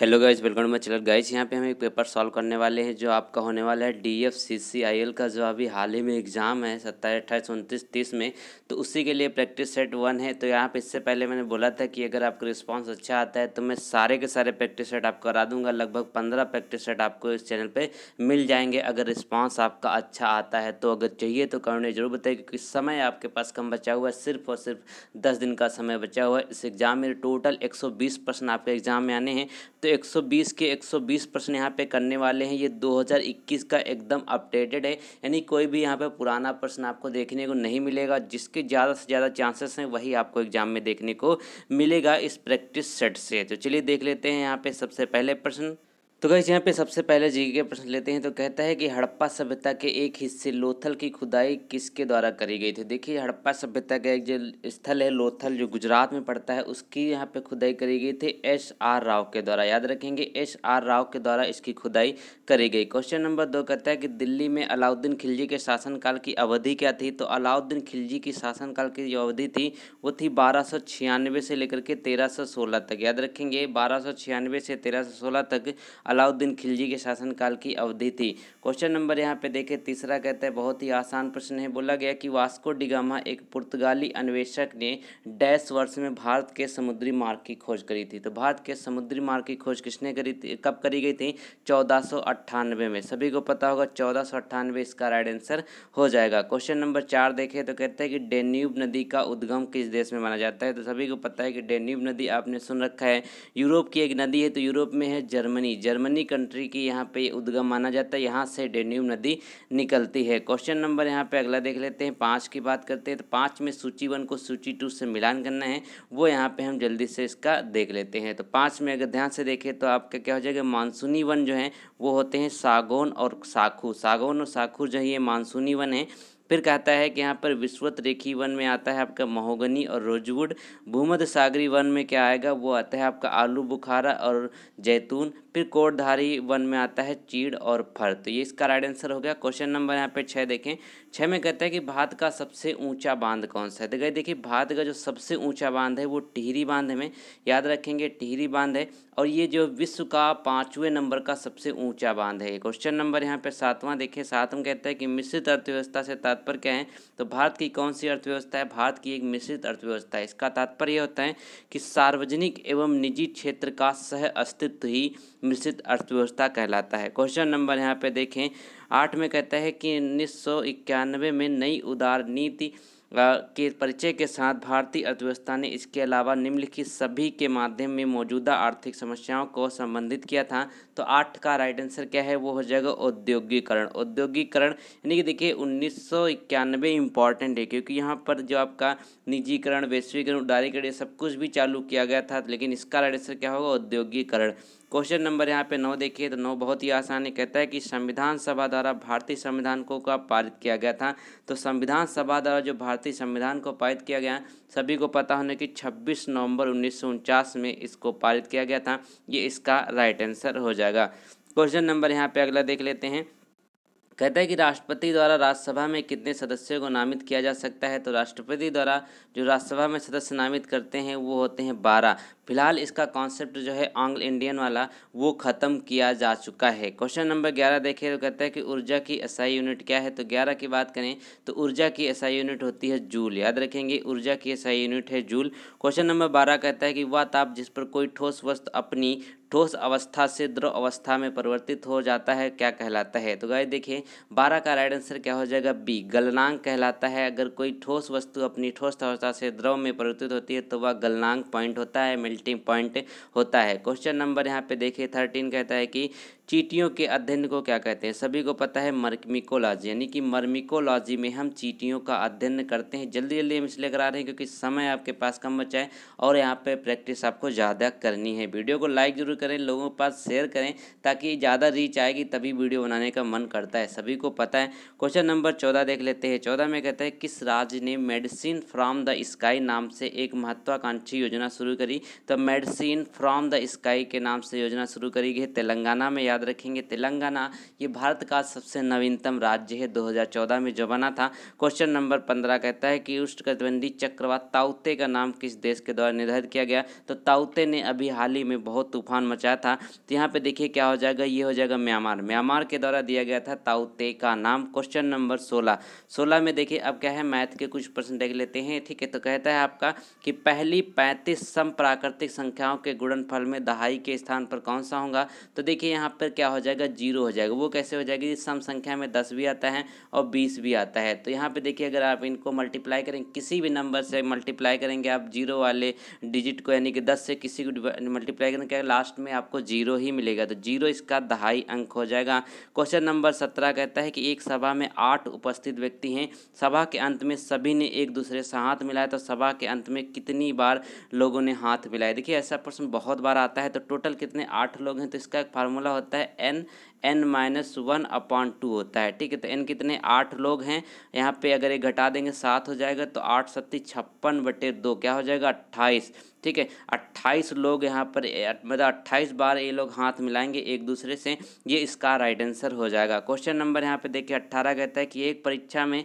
hello guys welcome my channel guys यहाँ पे हम एक पेपर सॉल्व करने वाले हैं जो आपका होने वाला है D F C C I L का जो अभी हाल ही में एग्ज़ाम है सत्ताईस अट्ठाईस उनतीस तीस में तो उसी के लिए प्रैक्टिस सेट वन है तो यहाँ पे इससे पहले मैंने बोला था कि अगर आपका रिस्पांस अच्छा आता है तो मैं सारे के सारे प्रैक्टिस सेट आपको करा दूंगा लगभग पंद्रह प्रैक्टिस सेट आपको इस चैनल पर मिल जाएंगे अगर रिस्पॉन्स आपका अच्छा आता है तो अगर चाहिए तो कमेंट जरूर बताइए क्योंकि समय आपके पास कम बचा हुआ है सिर्फ और सिर्फ दस दिन का समय बचा हुआ है इस एग्ज़ाम में टोटल एक सौ बीस परसेंट आपके एग्ज़ाम में आने हैं तो 120 के 120 प्रश्न यहाँ पे करने वाले हैं ये 2021 का एकदम अपडेटेड है यानी कोई भी यहाँ पे पुराना प्रश्न आपको देखने को नहीं मिलेगा जिसके ज़्यादा से ज़्यादा चांसेस हैं वही आपको एग्जाम में देखने को मिलेगा इस प्रैक्टिस सेट से तो चलिए देख लेते हैं यहाँ पे सबसे पहले प्रश्न तो कैसे यहाँ पे सबसे पहले जी के प्रश्न लेते हैं तो कहता है कि हड़प्पा सभ्यता के एक हिस्से लोथल की खुदाई किसके द्वारा करी गई थी देखिए हड़प्पा सभ्यता का एक जो स्थल है लोथल जो गुजरात में पड़ता है उसकी यहाँ पे खुदाई करी गई थी एस आर राव के द्वारा याद रखेंगे एस आर राव के द्वारा इसकी खुदाई करी गई क्वेश्चन नंबर दो कहता है कि दिल्ली में अलाउद्दीन खिलजी के शासनकाल की अवधि क्या थी तो अलाउद्दीन खिलजी की शासनकाल की जो अवधि थी वो थी बारह से लेकर के तेरह तक याद रखेंगे बारह से तेरह तक अलाउद्दीन खिलजी के शासनकाल की अवधि थी क्वेश्चन नंबर यहाँ पे देखें तीसरा कहता है बहुत ही आसान प्रश्न है बोला गया कि वास्को डिगामा एक पुर्तगाली अन्वेषक ने डैश वर्ष में भारत के समुद्री मार्ग की खोज करी थी तो भारत के समुद्री मार्ग की खोज किसने करी थी कब करी गई थी चौदह में सभी को पता होगा चौदह इसका राइट आंसर हो जाएगा क्वेश्चन नंबर चार देखें तो कहते हैं कि डेन्यूब नदी का उद्गम किस देश में माना जाता है तो सभी को पता है कि डेन्यूब नदी आपने सुन रखा है यूरोप की एक नदी है तो यूरोप में है जर्मनी जर्मनी कंट्री की यहाँ पे उद्गम माना जाता है यहाँ से डेन्यूब नदी निकलती है क्वेश्चन नंबर यहाँ पे अगला देख लेते हैं पाँच की बात करते हैं तो पाँच में सूची वन को सूची टू से मिलान करना है वो यहाँ पे हम जल्दी से इसका देख लेते हैं तो पाँच में अगर ध्यान से देखें तो आपका क्या हो जाएगा मानसूनी वन जो है वो होते हैं सागौन और साखू सागौन और साखू जो है ये मानसूनी वन है फिर कहता है कि यहाँ पर विश्वत रेखी वन में आता है आपका महोगनी और रोजवुड भूमध सागरी वन में क्या आएगा वो आता है आपका आलू बुखारा और जैतून फिर कोटधारी वन में आता है चीड़ और फर तो ये इसका राइट आंसर हो गया क्वेश्चन नंबर यहाँ पे छः देखें छः में कहता है कि भारत का सबसे ऊंचा बांध कौन सा है तो गए देखिए भारत का जो सबसे ऊंचा बांध है वो टिहरी बांध में याद रखेंगे टिहरी बांध है और ये जो विश्व का पाँचवें नंबर का सबसे ऊंचा बांध है क्वेश्चन नंबर यहाँ पे सातवां देखिए सातवां कहता है कि मिश्रित अर्थव्यवस्था से तात्पर्य क्या है तो भारत की कौन सी अर्थव्यवस्था है भारत की एक मिश्रित अर्थव्यवस्था है इसका तात्पर्य होता है कि सार्वजनिक एवं निजी क्षेत्र का सह अस्तित्व ही मिश्रित अर्थव्यवस्था कहलाता है क्वेश्चन नंबर यहाँ पे देखें आठ में कहता है कि उन्नीस में नई उदार नीति के परिचय के साथ भारतीय अर्थव्यवस्था ने इसके अलावा निम्नलिखित सभी के माध्यम में मौजूदा आर्थिक समस्याओं को संबंधित किया था तो आठ का राइट आंसर क्या है वो हो जाएगा औद्योगिकरण औद्योगिकरण यानी कि देखिए उन्नीस सौ इक्यानवे इंपॉर्टेंट है क्योंकि यहाँ पर जो आपका निजीकरण वैश्वीकरण उदारीकरण सब कुछ भी चालू किया गया था लेकिन इसका राइट आंसर क्या होगा औद्योगिकरण क्वेश्चन नंबर यहाँ पे नौ देखिए तो नौ बहुत ही आसान है कहता है कि संविधान सभा द्वारा भारतीय संविधान को कब पारित किया गया था तो संविधान सभा द्वारा जो भारतीय संविधान को पारित किया गया सभी को पता होने कि 26 नवंबर उन्नीस में इसको पारित किया गया था ये इसका राइट आंसर हो जाएगा क्वेश्चन नंबर यहाँ पे अगला देख लेते हैं कहता है कि राष्ट्रपति द्वारा राज्यसभा में कितने सदस्यों को नामित किया जा सकता है तो राष्ट्रपति द्वारा जो राज्यसभा में सदस्य नामित करते हैं वो होते हैं बारह फिलहाल इसका कॉन्सेप्ट जो है आंग्ल इंडियन वाला वो ख़त्म किया जा चुका है क्वेश्चन नंबर ग्यारह देखें तो कहता है कि ऊर्जा की एसआई यूनिट क्या है तो ग्यारह की बात करें तो ऊर्जा की एसआई यूनिट होती है जूल याद रखेंगे ऊर्जा की एसआई यूनिट है जूल क्वेश्चन नंबर बारह कहता है कि वह ताप जिस पर कोई ठोस वस्तु अपनी ठोस अवस्था से द्रव अवस्था में परिवर्तित हो जाता है क्या कहलाता है तो गए देखिए बारह का राइट आंसर क्या हो जाएगा बी गलनांक कहलाता है अगर कोई ठोस वस्तु अपनी ठोस अवस्था से द्रव में परिवर्तित होती है तो वह गलनांक पॉइंट होता है मेल्टिंग पॉइंट होता है क्वेश्चन नंबर यहाँ पे देखिए थर्टीन कहता है कि चीटियों के अध्ययन को क्या कहते हैं सभी को पता है मर्मिकोलॉजी यानी कि मर्मिकोलॉजी में हम चीटियों का अध्ययन करते हैं जल्दी जल्दी हम इसलिए करा रहे हैं क्योंकि समय आपके पास कम बचा है और यहाँ पे प्रैक्टिस आपको ज़्यादा करनी है वीडियो को लाइक ज़रूर करें लोगों के पास शेयर करें ताकि ज़्यादा रीच आएगी तभी वीडियो बनाने का मन करता है सभी को पता है क्वेश्चन नंबर चौदह देख लेते हैं चौदह में कहते हैं किस राज्य ने मेडिसिन फ्रॉम द स्काई नाम से एक महत्वाकांक्षी योजना शुरू करी तो मेडिसिन फ्रॉम द स्काई के नाम से योजना शुरू करी गई तेलंगाना में याद रखेंगे तेलंगाना ये भारत का सबसे नवीनतम राज्य है 2014 में जो बना था क्वेश्चन नंबर 15 कहता है कि उष्णकटिबंधीय चक्रवात ताउते का नाम किस देश के द्वारा निर्धारित किया गया तो ताउते ने अभी हाल ही में बहुत तूफान मचाया था तो यहाँ पर देखिए क्या हो जाएगा ये हो जाएगा म्यांमार म्यांमार के द्वारा दिया गया था ताउते का नाम क्वेश्चन नंबर सोलह सोलह में देखिए अब क्या है मैथ के कुछ प्रश्न देख लेते हैं ठीक है तो कहता है आपका कि पहली पैंतीस सम प्राकृतिक संख्याओं के गुणनफल में दहाई के स्थान पर कौन सा होगा तो देखिए यहाँ पर पर क्या हो जाएगा जीरो हो जाएगा वो कैसे हो जाएगी ये सम संख्या में दस भी आता है और बीस भी आता है तो यहाँ पे देखिए अगर आप इनको मल्टीप्लाई करें किसी भी नंबर से मल्टीप्लाई करेंगे आप जीरो वाले डिजिट को यानी कि दस से किसी को मल्टीप्लाई करेंगे लास्ट में आपको जीरो ही मिलेगा तो जीरो इसका दहाई अंक हो जाएगा क्वेश्चन नंबर सत्रह कहता है कि एक सभा में आठ उपस्थित व्यक्ति हैं सभा के अंत में सभी ने एक दूसरे से हाथ मिलाया तो सभा के अंत में कितनी बार लोगों ने हाथ मिलाया देखिए ऐसा प्रश्न बहुत बार आता है तो टोटल कितने आठ लोग हैं तो इसका एक फार्मूला होता है होता है N N minus one upon two होता है ठीक है तो एन कितने आठ लोग हैं यहाँ पे अगर ये घटा देंगे सात हो जाएगा तो आठ सत्ती छप्पन बटे दो क्या हो जाएगा अट्ठाईस ठीक है अट्ठाईस लोग यहाँ पर मतलब अट्ठाईस बार ये लोग हाथ मिलाएंगे एक दूसरे से ये इसका राइट आंसर हो जाएगा क्वेश्चन नंबर यहाँ पे देखिए अट्ठारह कहता है कि एक परीक्षा में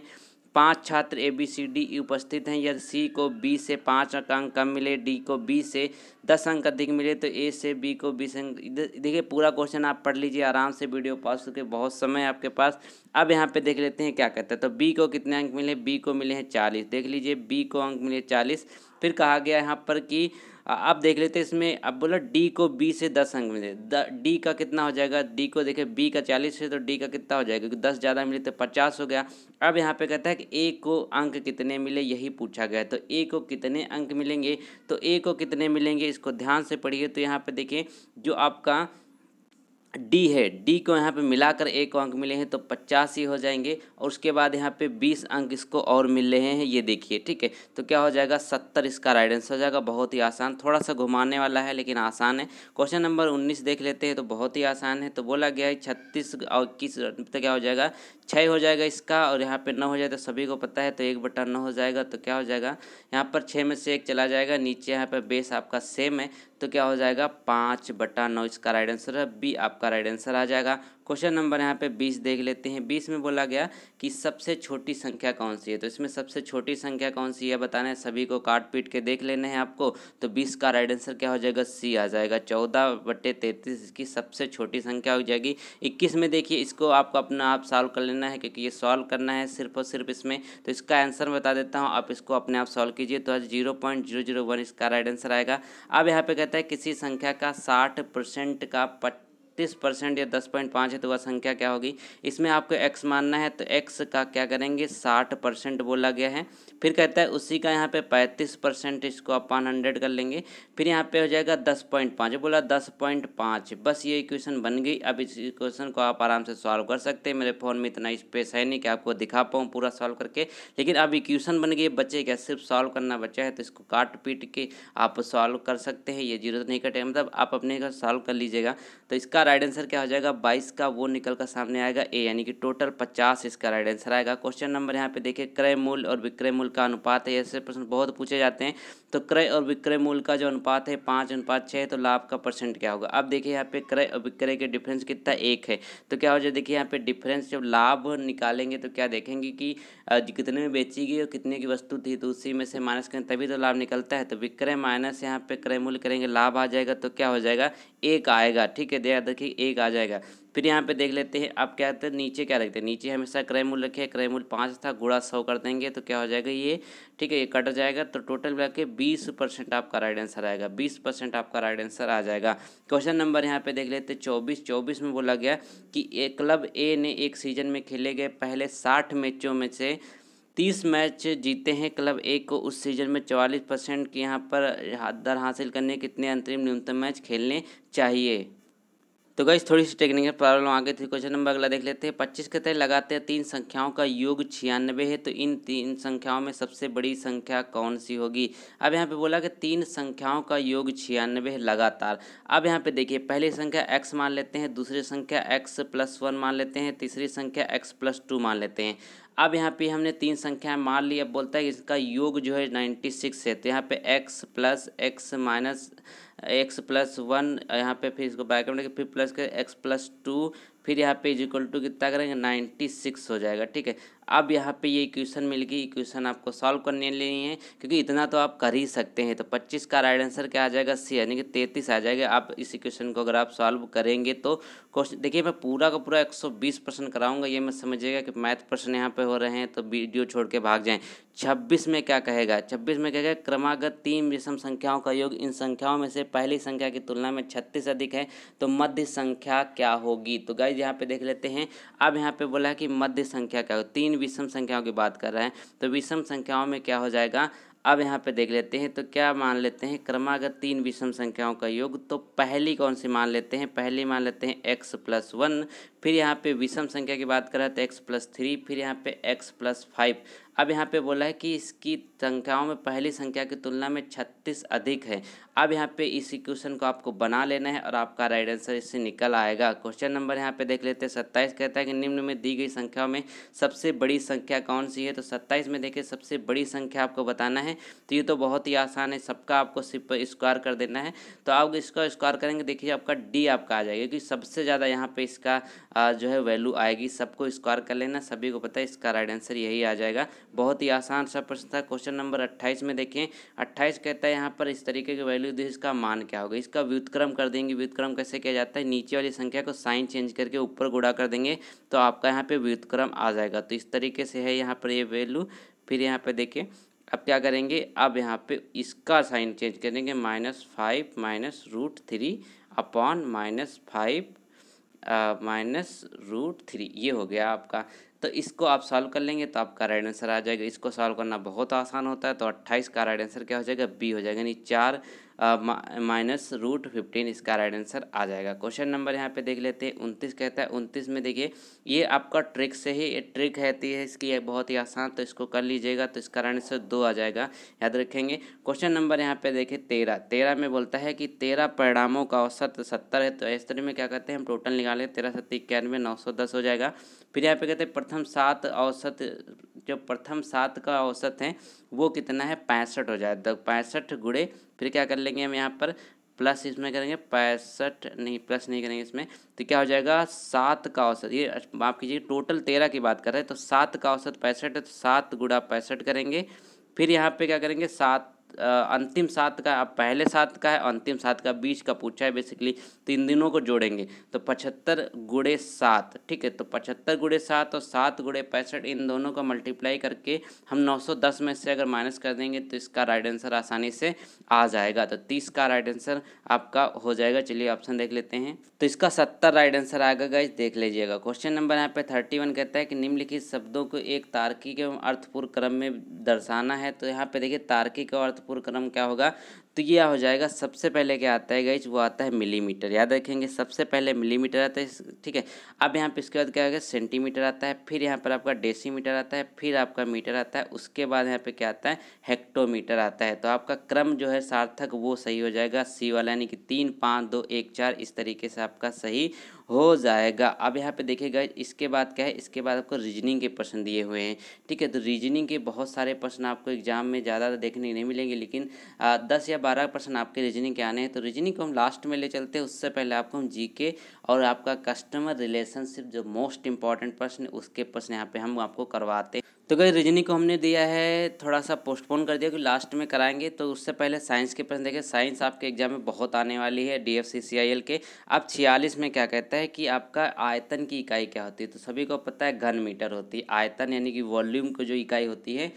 पांच छात्र ए बी सी डी उपस्थित हैं यदि सी को बी से पाँच अंक कम मिले डी को बी से दस अंक अधिक मिले तो ए से बी को बीस अंक देखिए पूरा क्वेश्चन आप पढ़ लीजिए आराम से वीडियो पास करके बहुत समय आपके पास अब यहाँ पे देख लेते हैं क्या कहता है तो बी को कितने अंक मिले बी को मिले हैं चालीस देख लीजिए बी को अंक मिले चालीस फिर कहा गया यहाँ पर कि आप देख लेते हैं इसमें आप बोला डी को बी से दस अंक मिले द डी का कितना हो जाएगा डी को देखे बी का चालीस है तो डी का कितना हो जाएगा क्योंकि दस ज़्यादा मिले तो पचास हो गया अब यहाँ पे कहता है कि ए को अंक कितने मिले यही पूछा गया तो ए को कितने अंक मिलेंगे तो ए को कितने मिलेंगे इसको ध्यान से पढ़िए तो यहाँ पर देखिए जो आपका डी है डी को यहाँ पे मिलाकर एक अंक मिले हैं तो पचास ही हो जाएंगे और उसके बाद यहाँ पे बीस अंक इसको और मिल रहे हैं ये देखिए ठीक है तो क्या हो जाएगा सत्तर इसका राइट आंसर हो जाएगा बहुत ही आसान थोड़ा सा घुमाने वाला है लेकिन आसान है क्वेश्चन नंबर उन्नीस देख लेते हैं तो बहुत ही आसान है तो बोला गया है छत्तीस और इक्कीस तो क्या हो जाएगा छः हो जाएगा इसका और यहाँ पे नौ हो जाएगा तो सभी को पता है तो एक बटा नौ हो जाएगा तो क्या हो जाएगा यहाँ पर छः में से एक चला जाएगा नीचे यहाँ पर बेस आपका सेम है तो क्या हो जाएगा पाँच बटा नौ इसका राइट आंसर है बी आपका राइट आंसर आ जाएगा क्वेश्चन नंबर यहाँ पे बीस देख लेते हैं बीस में बोला गया कि सबसे छोटी संख्या कौन सी है तो इसमें सबसे छोटी संख्या कौन सी है बताना है सभी को काट पीट के देख लेने हैं आपको तो बीस का राइट आंसर क्या हो जाएगा सी आ जाएगा चौदह बटे तैतीस इसकी सबसे छोटी संख्या हो जाएगी इक्कीस में देखिए इसको आपको अपना आप सॉल्व कर लेना है क्योंकि ये सॉल्व करना है सिर्फ और सिर्फ इसमें तो इसका आंसर बता देता हूँ आप इसको अपने आप सॉल्व कीजिए तो आज zero point zero zero one इसका राइट आंसर आएगा अब यहाँ पे कहता है किसी संख्या का साठ परसेंट का पट छत्तीस परसेंट या दस पॉइंट पाँच है तो वह संख्या क्या होगी इसमें आपको एक्स मानना है तो एक्स का क्या करेंगे साठ परसेंट बोला गया है फिर कहता है उसी का यहाँ पे पैंतीस परसेंट इसको आप वन हंड्रेड कर लेंगे फिर यहाँ पे हो जाएगा दस पॉइंट पाँच बोला दस पॉइंट पाँच बस ये इक्वेशन बन गई अब इस इक्वेशन को आप आराम से सॉल्व कर सकते हैं मेरे फ़ोन में इतना स्पेस है नहीं कि आपको दिखा पाऊँ पूरा सॉल्व करके लेकिन अब इक्वेशन बन गई बच्चे क्या सिर्फ सॉल्व करना बच्चा है तो इसको काट पीट के आप सॉल्व कर सकते हैं ये जीरो तो नहीं कटे मतलब आप अपने का सॉल्व कर लीजिएगा तो इसका राइट आंसर क्या हो जाएगा बाईस का वो निकल कर सामने आएगा ए यानी कि टोटल पचास इसका राइट आंसर आएगा क्वेश्चन नंबर यहाँ पे देखिए क्रय मूल्य और विक्रय मूल्य का अनुपात है ऐसे प्रश्न बहुत पूछे जाते हैं तो क्रय और विक्रय मूल्य का जो अनुपात है पाँच अनुपात छः तो लाभ का परसेंट क्या होगा अब देखिए यहाँ पे क्रय और विक्रय के डिफरेंस कितना एक है तो क्या हो जाए देखिए यहाँ पे डिफरेंस जब लाभ निकालेंगे तो क्या देखेंगे कि कितने में बेची गई और कितने की वस्तु थी तो उसी में से माइनस करें तभी तो लाभ निकलता है तो विक्रय माइनस यहाँ पे क्रय मूल्य करेंगे लाभ आ जाएगा तो क्या हो जाएगा एक आएगा ठीक है देखिए कि एक आ जाएगा फिर यहाँ पे देख लेते हैं आप क्या कहते हैं नीचे क्या रखते हैं नीचे हमेशा क्रय मूल रखे क्रय मूल पाँच था गुड़ा सौ कर देंगे तो क्या हो जाएगा ये ठीक है ये कट जाएगा तो टोटल मिला के बीस परसेंट आपका राइट आंसर आएगा बीस परसेंट आपका राइट आंसर आ जाएगा क्वेश्चन नंबर यहाँ पे देख लेते हैं चौबीस चौबीस में बोला गया कि एक क्लब ए ने एक सीजन में खेले गए पहले साठ मैचों में से तीस मैच जीते हैं क्लब ए को उस सीजन में चौवालीस परसेंट के यहाँ पर दर हासिल करने कितने अंतरिम न्यूनतम मैच खेलने चाहिए तो गई थोड़ी सी टेक्निकल प्रॉब्लम आ गई थी क्वेश्चन नंबर अगला देख लेते हैं पच्चीस के तहत लगाते हैं तीन संख्याओं का योग छियानवे है तो इन तीन संख्याओं में सबसे बड़ी संख्या कौन सी होगी अब यहाँ पे बोला कि तीन संख्याओं का योग छियानवे है लगातार अब यहाँ पे देखिए पहली संख्या एक्स मान लेते हैं दूसरी संख्या एक्स प्लस वन मान लेते हैं तीसरी संख्या एक्स प्लस टू मान लेते हैं अब यहाँ पे हमने तीन संख्याएं मान ली अब बोलता है इसका योग जो है नाइन्टी सिक्स है तो यहाँ पे X plus X minus X plus one यहाँ पे फिर इसको बाय करेंगे फिर प्लस के एक्स प्लस टू फिर यहाँ पे इज इक्वल टू कितना करेंगे नाइन्टी सिक्स हो जाएगा ठीक है अब यहाँ पे ये इक्वेशन मिल गई इक्वेशन आपको सॉल्व करने लेनी है क्योंकि इतना तो आप कर ही सकते हैं तो पच्चीस का राइट आंसर क्या आ जाएगा सी यानी कि तैंतीस आ जाएगा आप इस इक्वेशन को अगर आप सॉल्व करेंगे तो क्वेश्चन देखिए मैं पूरा का पूरा एक सौ बीस कराऊंगा ये मैं समझिएगा कि मैथ प्रश्न यहाँ पे हो रहे हैं तो वीडियो छोड़ के भाग जाएँ छब्बीस में क्या कहेगा छब्बीस में कहेगा क्रमागत तीन विषम संख्याओं का योग इन संख्याओं में से पहली संख्या की तुलना में छत्तीस अधिक है तो मध्य संख्या क्या होगी तो गाइज यहाँ पे देख लेते हैं अब यहाँ पे बोला है कि मध्य संख्या क्या हो तीन विषम संख्याओं की बात कर रहे हैं तो विषम संख्याओं में क्या हो जाएगा अब यहाँ पे देख लेते हैं तो क्या मान लेते हैं क्रमागत तीन विषम संख्याओं का योग तो पहली कौन सी मान लेते हैं पहली मान लेते हैं एक्स प्लस वन फिर यहाँ पे विषम संख्या की बात करें तो एक्स प्लस थ्री फिर यहाँ पे एक्स प्लस फाइव अब यहाँ पे बोला है कि इसकी संख्याओं में पहली संख्या की तुलना में छत्तीस अधिक है अब यहाँ पे इस क्वेश्चन को आपको बना लेना है और आपका राइट आंसर इससे निकल आएगा क्वेश्चन नंबर यहाँ पे देख लेते हैं सत्ताईस कहता है कि निम्न में दी गई संख्याओं में सबसे बड़ी संख्या कौन सी है तो सत्ताईस में देखिए सबसे बड़ी संख्या आपको बताना है तो ये तो बहुत ही आसान है सबका आपको सिर्फ स्क्वायर कर देना है तो आप इसका स्क्वायर करेंगे देखिए आपका डी आपका आ जाएगा क्योंकि सबसे ज़्यादा यहाँ पे इसका जो है वैल्यू आएगी सबको स्क्वायर कर लेना सभी को पता है इसका राइट आंसर यही आ जाएगा बहुत ही आसान सा प्रश्न था क्वेश्चन नंबर अट्ठाईस में देखें अट्ठाईस कहता है यहाँ पर इस तरीके की वैल्यू दी इसका मान क्या होगा इसका व्युतक्रम कर देंगे व्युतक्रम कैसे किया जाता है नीचे वाली संख्या को साइन चेंज करके ऊपर गुड़ा कर देंगे तो आपका यहाँ पे व्युतक्रम आ जाएगा तो इस तरीके से है यहाँ पर ये वैल्यू फिर यहाँ पर देखें अब क्या करेंगे अब यहाँ पे इसका साइन चेंज करेंगे minus five minus root three upon minus five minus root three ये हो गया आपका तो इसको आप सॉल्व कर लेंगे तो आपका राइट आंसर आ जाएगा इसको सॉल्व करना बहुत आसान होता है तो अट्ठाइस का राइट आंसर क्या हो जाएगा बी हो जाएगा यानी चार माइनस रूट फिफ्टीन इसका राइट आंसर आ जाएगा क्वेश्चन नंबर यहाँ पे देख लेते हैं उनतीस कहता है उनतीस में देखिए ये आपका ट्रिक से ही ये ट्रिक रहती है तो इसकी बहुत ही आसान तो इसको कर लीजिएगा तो इसका राइट आंसर दो आ जाएगा याद रखेंगे क्वेश्चन नंबर यहाँ पे देखिए तेरह तेरह में बोलता है कि तेरह परिणामों का औसत सत्तर है तो तरह में क्या कहते हैं हम टोटल निकाले तेरह सत्तर इक्यानवे नौ सौ दस हो जाएगा फिर यहाँ पे कहते हैं प्रथम सात औसत जो प्रथम सात का औसत है वो कितना है पैंसठ हो जाए तो पैंसठ गुड़े फिर क्या कर लेंगे हम यहाँ पर प्लस इसमें करेंगे पैंसठ नहीं प्लस नहीं करेंगे इसमें तो क्या हो जाएगा सात का औसत ये माफ़ कीजिए टोटल तेरह की बात कर रहे हैं तो सात का औसत पैंसठ है तो सात गुड़ा पैंसठ करेंगे फिर यहाँ पे क्या करेंगे सात अंतिम सात का अब पहले सात का है अंतिम सात का बीच का पूछा है बेसिकली तीन दिनों को जोड़ेंगे तो पचहत्तर गुड़े सात ठीक है तो पचहत्तर गुड़े सात और सात गुड़े पैंसठ इन दोनों को मल्टीप्लाई करके हम नौ सौ दस में से अगर माइनस कर देंगे तो इसका राइट आंसर आसानी से आ जाएगा तो तीस का राइट आंसर आपका हो जाएगा चलिए ऑप्शन देख लेते हैं तो इसका सत्तर राइट आंसर आएगा गाइज देख लीजिएगा क्वेश्चन नंबर यहाँ पे थर्टी वन कहता है कि निम्नलिखित शब्दों को एक तार्किक एवं अर्थपूर्ण क्रम में दर्शाना है तो यहाँ पे देखिए तार्किक और महत्वपूर्ण क्रम क्या होगा तो यह हो जाएगा सबसे पहले क्या आता है गई वो आता है मिलीमीटर याद रखेंगे सबसे पहले मिलीमीटर आता है ठीक है अब यहाँ पर इसके बाद क्या होगा सेंटीमीटर आता है फिर यहाँ पर आपका डेसीमीटर आता है फिर आपका मीटर आता है उसके बाद यहाँ पे क्या आता है हेक्टोमीटर आता है तो आपका क्रम जो है सार्थक वो सही हो जाएगा सी वाला यानी कि तीन पाँच दो एक चार इस तरीके से आपका सही हो जाएगा अब यहाँ पे देखिएगा इसके बाद क्या है इसके बाद आपको रीजनिंग के प्रश्न दिए हुए हैं ठीक है तो रीजनिंग के बहुत सारे प्रश्न आपको एग्जाम में ज़्यादा तो देखने नहीं मिलेंगे लेकिन आ, दस या बारह प्रश्न आपके रीजनिंग के आने हैं तो रीजनिंग को हम लास्ट में ले चलते हैं उससे पहले आपको हम जी और आपका कस्टमर रिलेशनशिप जो मोस्ट इंपॉर्टेंट प्रश्न उसके प्रश्न यहाँ पे हम आपको करवाते हैं तो गई रजनी को हमने दिया है थोड़ा सा पोस्टपोन कर दिया कि लास्ट में कराएंगे तो उससे पहले साइंस के प्रश्न देखें साइंस आपके एग्जाम में बहुत आने वाली है D F C C I L के अब छियालीस में क्या कहता है कि आपका आयतन की इकाई क्या होती है तो सभी को पता है घन मीटर होती है आयतन यानी कि वॉल्यूम की जो इकाई होती है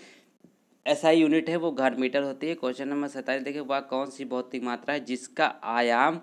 ऐसा यूनिट है वो घन मीटर होती है क्वेश्चन नंबर सैंतालीस देखिए वह कौन सी भौतिक मात्रा है जिसका आयाम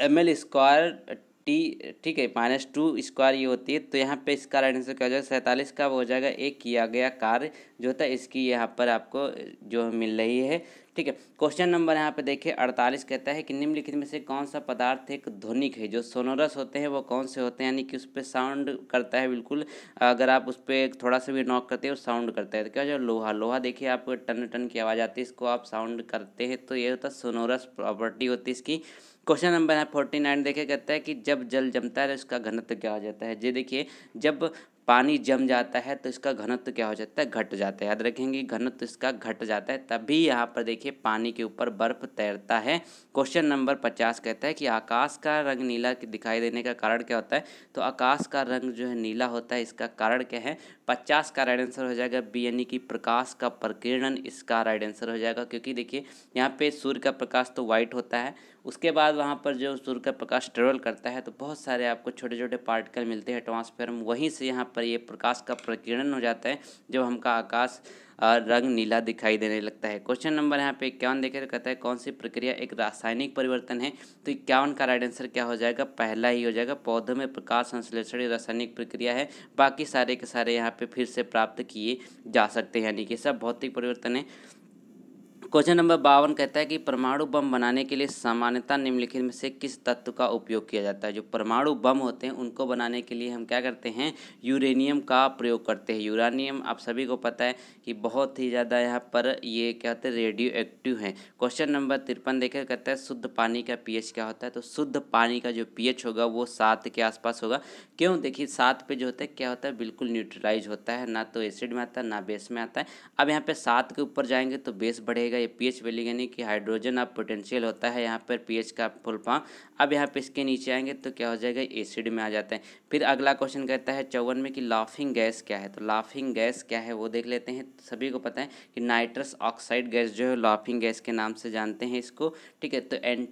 एम एल स्क्वायर टी ठीक है माइनस टू स्क्वायर ये होती है तो यहाँ पे इसका राइट आंसर क्या हो जाएगा सैंतालीस का वो हो जाएगा एक किया गया कार्य जो होता है इसकी यहाँ पर आपको जो मिल रही है ठीक है क्वेश्चन नंबर यहाँ पे देखिए अड़तालीस कहता है कि निम्नलिखित में से कौन सा पदार्थ एक ध्वनिक है जो सोनोरस होते हैं वो कौन से होते हैं यानी कि उस पर साउंड करता है बिल्कुल अगर आप उस पर थोड़ा सा भी नॉक करते हैं साउंड करता है तो क्या हो लोहा लोहा देखिए आप टन टन की आवाज़ आती है इसको आप साउंड करते हैं तो ये होता है सोनोरस प्रॉपर्टी होती है इसकी क्वेश्चन नंबर है फोर्टी नाइन देखिए कहता है कि जब जल जमता है तो इसका घनत्व क्या हो जाता है जी देखिए जब पानी जम जाता है तो इसका घनत्व क्या हो जाता है घट जाता है याद रखेंगे घनत्व इसका घट जाता है तभी यहाँ पर देखिए पानी के ऊपर बर्फ तैरता है क्वेश्चन नंबर पचास कहता है कि आकाश का रंग नीला दिखाई देने का कारण क्या होता है तो आकाश का रंग जो है नीला होता है इसका कारण क्या है पचास का राइट आंसर हो जाएगा बी यानी कि प्रकाश का प्रकीर्णन इसका राइट आंसर हो जाएगा क्योंकि देखिए यहाँ पे सूर्य का प्रकाश तो वाइट होता है उसके बाद वहाँ पर जो सूर्य का प्रकाश ट्रेवल करता है तो बहुत सारे आपको छोटे छोटे पार्टिकल मिलते हैं में वहीं से यहाँ पर ये प्रकाश का प्रकीर्णन हो जाता है जब हमका आकाश रंग नीला दिखाई देने लगता है क्वेश्चन नंबर यहाँ पे इक्यावन देखे कहता है कौन सी प्रक्रिया एक रासायनिक परिवर्तन है तो इक्यावन का राइट आंसर क्या हो जाएगा पहला ही हो जाएगा पौधों में प्रकाश संश्लेषण रासायनिक प्रक्रिया है बाकी सारे के सारे यहाँ पे फिर से प्राप्त किए जा सकते हैं यानी कि सब भौतिक परिवर्तन है क्वेश्चन नंबर बावन कहता है कि परमाणु बम बनाने के लिए सामान्यता निम्नलिखित में से किस तत्व का उपयोग किया जाता है जो परमाणु बम होते हैं उनको बनाने के लिए हम क्या करते हैं यूरेनियम का प्रयोग करते हैं यूरानियम आप सभी को पता है कि बहुत ही ज़्यादा यहाँ पर ये क्या होते हैं रेडियो एक्टिव हैं क्वेश्चन नंबर तिरपन देखे कहता है शुद्ध पानी का पी क्या होता है तो शुद्ध पानी का जो पी होगा वो सात के आसपास होगा क्यों देखिए सात पे जो होता है क्या होता है बिल्कुल न्यूट्रलाइज होता है ना तो एसिड में आता है ना बेस में आता है अब यहाँ पर सात के ऊपर जाएंगे तो बेस बढ़ेगा ये पीएच वैल्यू यानी कि हाइड्रोजन ऑफ पोटेंशियल होता है यहाँ पर पीएच का फुल फॉर्म अब यहाँ पे इसके नीचे आएंगे तो क्या हो जाएगा एसिड में आ जाते हैं फिर अगला क्वेश्चन कहता है चौवन में कि लाफिंग गैस क्या है तो लाफिंग गैस क्या है वो देख लेते हैं सभी को पता है कि नाइट्रस ऑक्साइड गैस जो है लाफिंग गैस के नाम से जानते हैं इसको ठीक है तो एन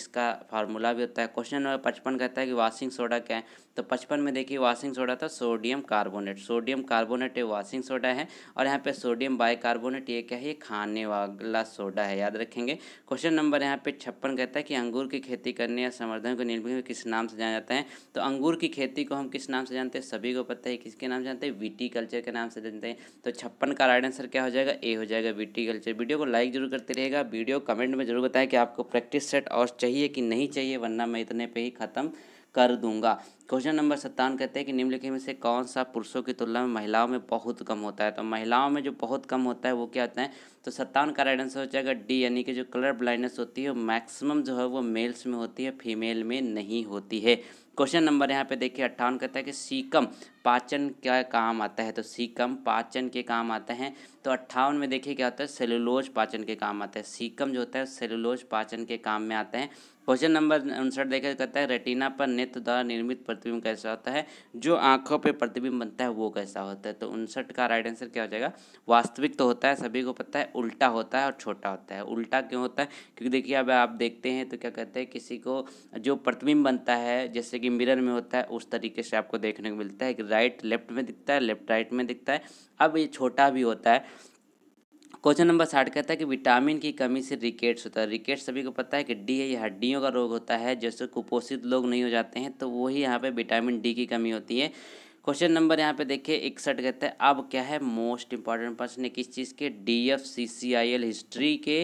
इसका फार्मूला भी होता है क्वेश्चन नंबर पचपन कहता है कि वाशिंग सोडा क्या है तो पचपन में देखिए वाशिंग सोडा था सोडियम कार्बोनेट सोडियम कार्बोनेट ये वाशिंग सोडा है और यहाँ पे सोडियम बाइकार्बोनेट ये क्या है ये खाने वाला सोडा है याद रखेंगे क्वेश्चन नंबर यहाँ पे छप्पन कहता है कि अंगूर की खेती करने या संवर्धन को निर्मित किस नाम से जाना जाता है तो अंगूर की खेती को हम किस नाम से जानते हैं सभी को पता है किसके नाम से जानते हैं कल्चर के नाम से जानते हैं तो छप्पन का राइट आंसर क्या हो जाएगा ए हो जाएगा कल्चर वीडियो को लाइक जरूर करते रहेगा वीडियो कमेंट में जरूर बताएं कि आपको प्रैक्टिस सेट और चाहिए कि नहीं चाहिए वरना मैं इतने पर ही ख़त्म कर दूंगा क्वेश्चन नंबर सत्तावन कहते हैं कि निम्नलिखित में से कौन सा पुरुषों की तुलना में महिलाओं में बहुत कम होता है तो महिलाओं में जो बहुत कम होता है वो क्या होता है तो सत्तावन का राइट आंसर हो जाएगा डी यानी कि जो कलर ब्लाइंडनेस होती है मैक्सिमम जो है वो मेल्स में होती है फीमेल में नहीं होती है क्वेश्चन नंबर यहाँ पे देखिए अट्ठावन कहता है कि सीकम पाचन क्या काम आता है तो सीकम पाचन के काम आते हैं तो अट्ठावन में देखिए क्या होता है सेलुलोज पाचन के काम आता है सीकम जो होता है सेलुलोज पाचन के काम में आते हैं क्वेश्चन नंबर उनसठ देखा कहता है रेटिना पर नेत्र द्वारा निर्मित प्रतिबिंब कैसा होता है जो आंखों पर प्रतिबिंब बनता है वो कैसा होता है तो उनसठ का राइट आंसर क्या हो जाएगा वास्तविक तो होता है सभी को पता है उल्टा होता है और छोटा होता है उल्टा क्यों होता है क्योंकि देखिए अब आप देखते हैं तो क्या कहते हैं किसी को जो प्रतिबिंब बनता है जैसे कि मिरर में होता है उस तरीके से आपको देखने को मिलता है कि राइट लेफ्ट में दिखता है लेफ्ट राइट में दिखता है अब ये छोटा भी होता है क्वेश्चन नंबर साठ कहता है कि विटामिन की कमी से रिकेट्स होता है रिकेट्स सभी को पता है कि डी है ये हड्डियों का रोग होता है जैसे कुपोषित लोग नहीं हो जाते हैं तो वही यहाँ पे विटामिन डी की कमी होती है क्वेश्चन नंबर यहाँ पे देखिए इकसठ कहते हैं अब क्या है मोस्ट इंपॉर्टेंट प्रश्न किस चीज़ के D F C C I L history के